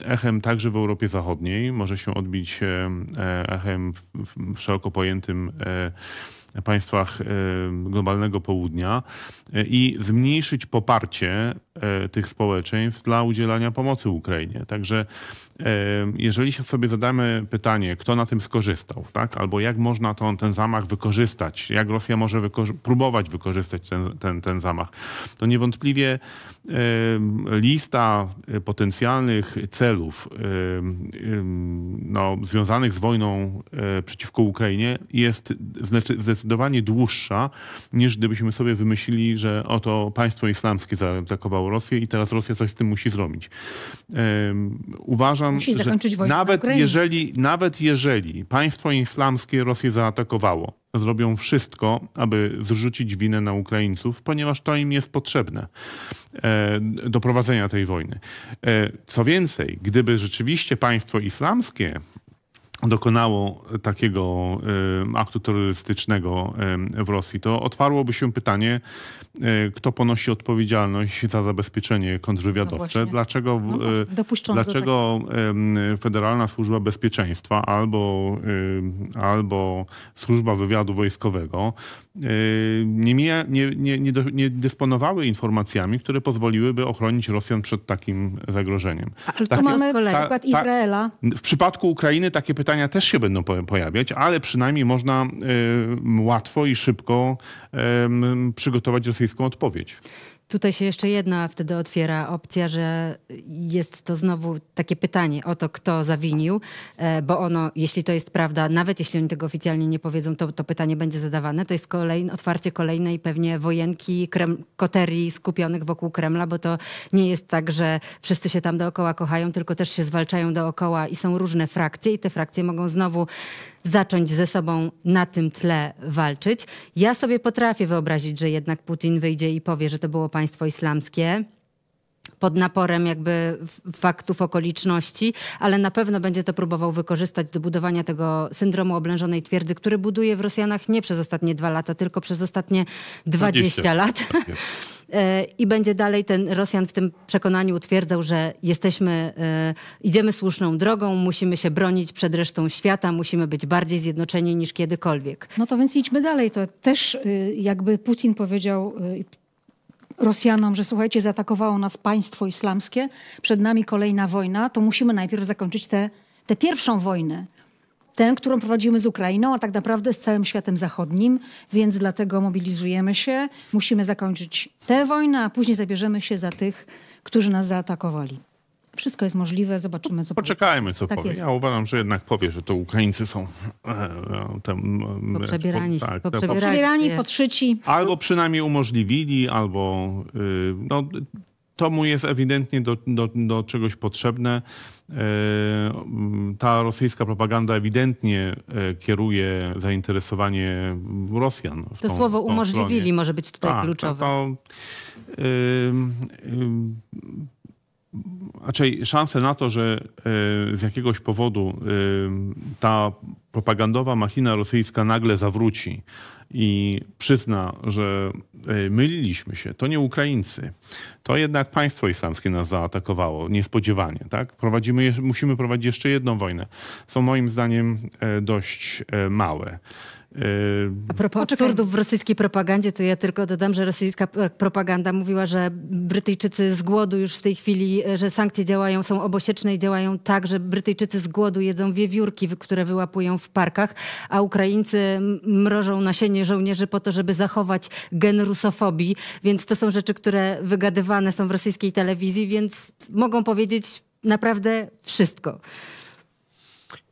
e, echem także w Europie Zachodniej, może się odbić e, echem w szeroko pojętym państwach globalnego południa i zmniejszyć poparcie E, tych społeczeństw dla udzielania pomocy Ukrainie. Także e, jeżeli sobie zadamy pytanie, kto na tym skorzystał, tak? albo jak można to, ten zamach wykorzystać, jak Rosja może wykorzy próbować wykorzystać ten, ten, ten zamach, to niewątpliwie e, lista potencjalnych celów no, związanych z wojną przeciwko Ukrainie jest zdecydowanie dłuższa niż gdybyśmy sobie wymyślili, że oto państwo islamskie zaatakowało Rosję i teraz Rosja coś z tym musi zrobić. Uważam, musi że nawet na jeżeli, nawet jeżeli państwo islamskie Rosję zaatakowało, zrobią wszystko, aby zrzucić winę na Ukraińców, ponieważ to im jest potrzebne e, do prowadzenia tej wojny. E, co więcej, gdyby rzeczywiście państwo islamskie dokonało takiego aktu terrorystycznego w Rosji, to otwarłoby się pytanie, Y, kto ponosi odpowiedzialność za zabezpieczenie kontrwywiadowcze. No dlaczego no y, tak dlaczego Federalna Służba Bezpieczeństwa albo, y, albo Służba Wywiadu Wojskowego nie, nie, nie, nie, nie dysponowały informacjami, które pozwoliłyby ochronić Rosjan przed takim zagrożeniem? Ale to mamy przykład Izraela. w przypadku Ukrainy takie pytania też się będą pojawiać, ale przynajmniej można łatwo i szybko przygotować rosyjskie rosyjską odpowiedź. Tutaj się jeszcze jedna wtedy otwiera opcja, że jest to znowu takie pytanie o to, kto zawinił, e, bo ono, jeśli to jest prawda, nawet jeśli oni tego oficjalnie nie powiedzą, to, to pytanie będzie zadawane. To jest kolejne, otwarcie kolejnej pewnie wojenki krem, koterii skupionych wokół Kremla, bo to nie jest tak, że wszyscy się tam dookoła kochają, tylko też się zwalczają dookoła i są różne frakcje i te frakcje mogą znowu zacząć ze sobą na tym tle walczyć. Ja sobie potrafię wyobrazić, że jednak Putin wyjdzie i powie, że to było państwo islamskie pod naporem jakby faktów, okoliczności, ale na pewno będzie to próbował wykorzystać do budowania tego syndromu oblężonej twierdzy, który buduje w Rosjanach nie przez ostatnie dwa lata, tylko przez ostatnie 20, 20. lat. Tak e, I będzie dalej ten Rosjan w tym przekonaniu utwierdzał, że jesteśmy, e, idziemy słuszną drogą, musimy się bronić przed resztą świata, musimy być bardziej zjednoczeni niż kiedykolwiek. No to więc idźmy dalej. To też y, jakby Putin powiedział, y, Rosjanom, że słuchajcie, zaatakowało nas państwo islamskie, przed nami kolejna wojna, to musimy najpierw zakończyć tę pierwszą wojnę tę, którą prowadzimy z Ukrainą, a tak naprawdę z całym światem zachodnim, więc dlatego mobilizujemy się, musimy zakończyć tę wojnę, a później zabierzemy się za tych, którzy nas zaatakowali wszystko jest możliwe, zobaczymy, co Poczekajmy, co tak powie. Jest. Ja uważam, że jednak powie, że to Ukraińcy są e, e, tam... E, poprzebierani, tak, poprzebierani, podszyci. Albo przynajmniej umożliwili, albo... Y, no, to mu jest ewidentnie do, do, do czegoś potrzebne. Mm, ta rosyjska propaganda ewidentnie kieruje zainteresowanie Rosjan. to tą, słowo umożliwili może być tutaj tak, no kluczowe. To, to, yy, yy, raczej szanse na to, że e, z jakiegoś powodu e, ta propagandowa machina rosyjska nagle zawróci i przyzna, że e, myliliśmy się, to nie Ukraińcy. To jednak państwo islamskie nas zaatakowało niespodziewanie. Tak? Prowadzimy, musimy prowadzić jeszcze jedną wojnę. Są moim zdaniem dość małe. Yy, a propos Poczekaj. absurdów w rosyjskiej propagandzie, to ja tylko dodam, że rosyjska propaganda mówiła, że Brytyjczycy z głodu już w tej chwili, e, że sankcje działają, są obosieczne i działają tak, że Brytyjczycy z głodu jedzą wiewiórki, które wyłapują w parkach, a Ukraińcy mrożą nasienie żołnierzy po to, żeby zachować gen rusofobii. Więc to są rzeczy, które wygadywane są w rosyjskiej telewizji, więc mogą powiedzieć naprawdę wszystko.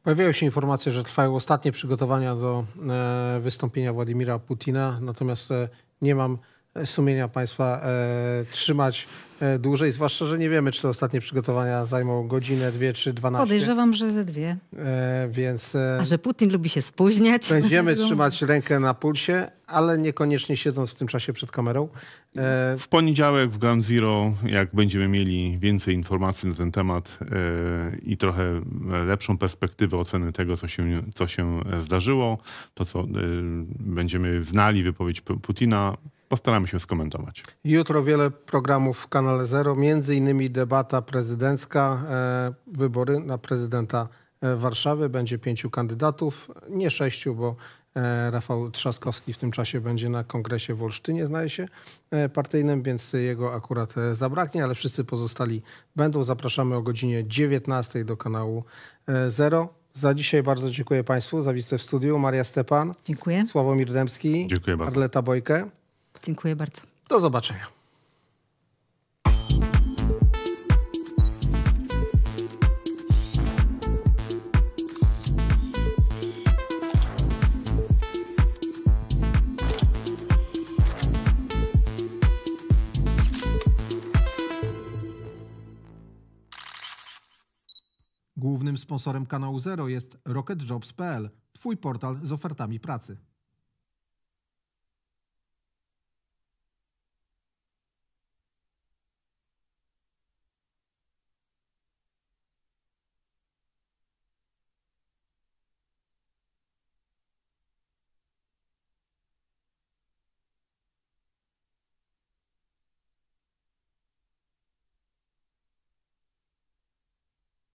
Pojawiają się informacje, że trwają ostatnie przygotowania do e, wystąpienia Władimira Putina, natomiast e, nie mam e, sumienia państwa e, trzymać e, dłużej, zwłaszcza, że nie wiemy, czy te ostatnie przygotowania zajmą godzinę, dwie czy dwanaście. Podejrzewam, że ze dwie. E, więc... A że Putin lubi się spóźniać. Będziemy trzymać rękę na pulsie, ale niekoniecznie siedząc w tym czasie przed kamerą. E, w poniedziałek w Grand Zero, jak będziemy mieli więcej informacji na ten temat e, i trochę lepszą perspektywę oceny tego, co się, co się zdarzyło, to co e, będziemy znali wypowiedź Putina, postaramy się skomentować. Jutro wiele programów w kanale Zero, między innymi debata prezydencka, wybory na prezydenta Warszawy. Będzie pięciu kandydatów, nie sześciu, bo E, Rafał Trzaskowski w tym czasie będzie na kongresie w Olsztynie, znaje się, e, partyjnym, więc jego akurat e, zabraknie, ale wszyscy pozostali będą. Zapraszamy o godzinie 19 do kanału Zero. Za dzisiaj bardzo dziękuję Państwu za wizytę w studiu. Maria Stepan. Dziękuję. Sławomir Dębski. Dziękuję bardzo. Arleta Bojkę. Dziękuję bardzo. Do zobaczenia. Głównym sponsorem kanału Zero jest RocketJobs.pl, Twój portal z ofertami pracy.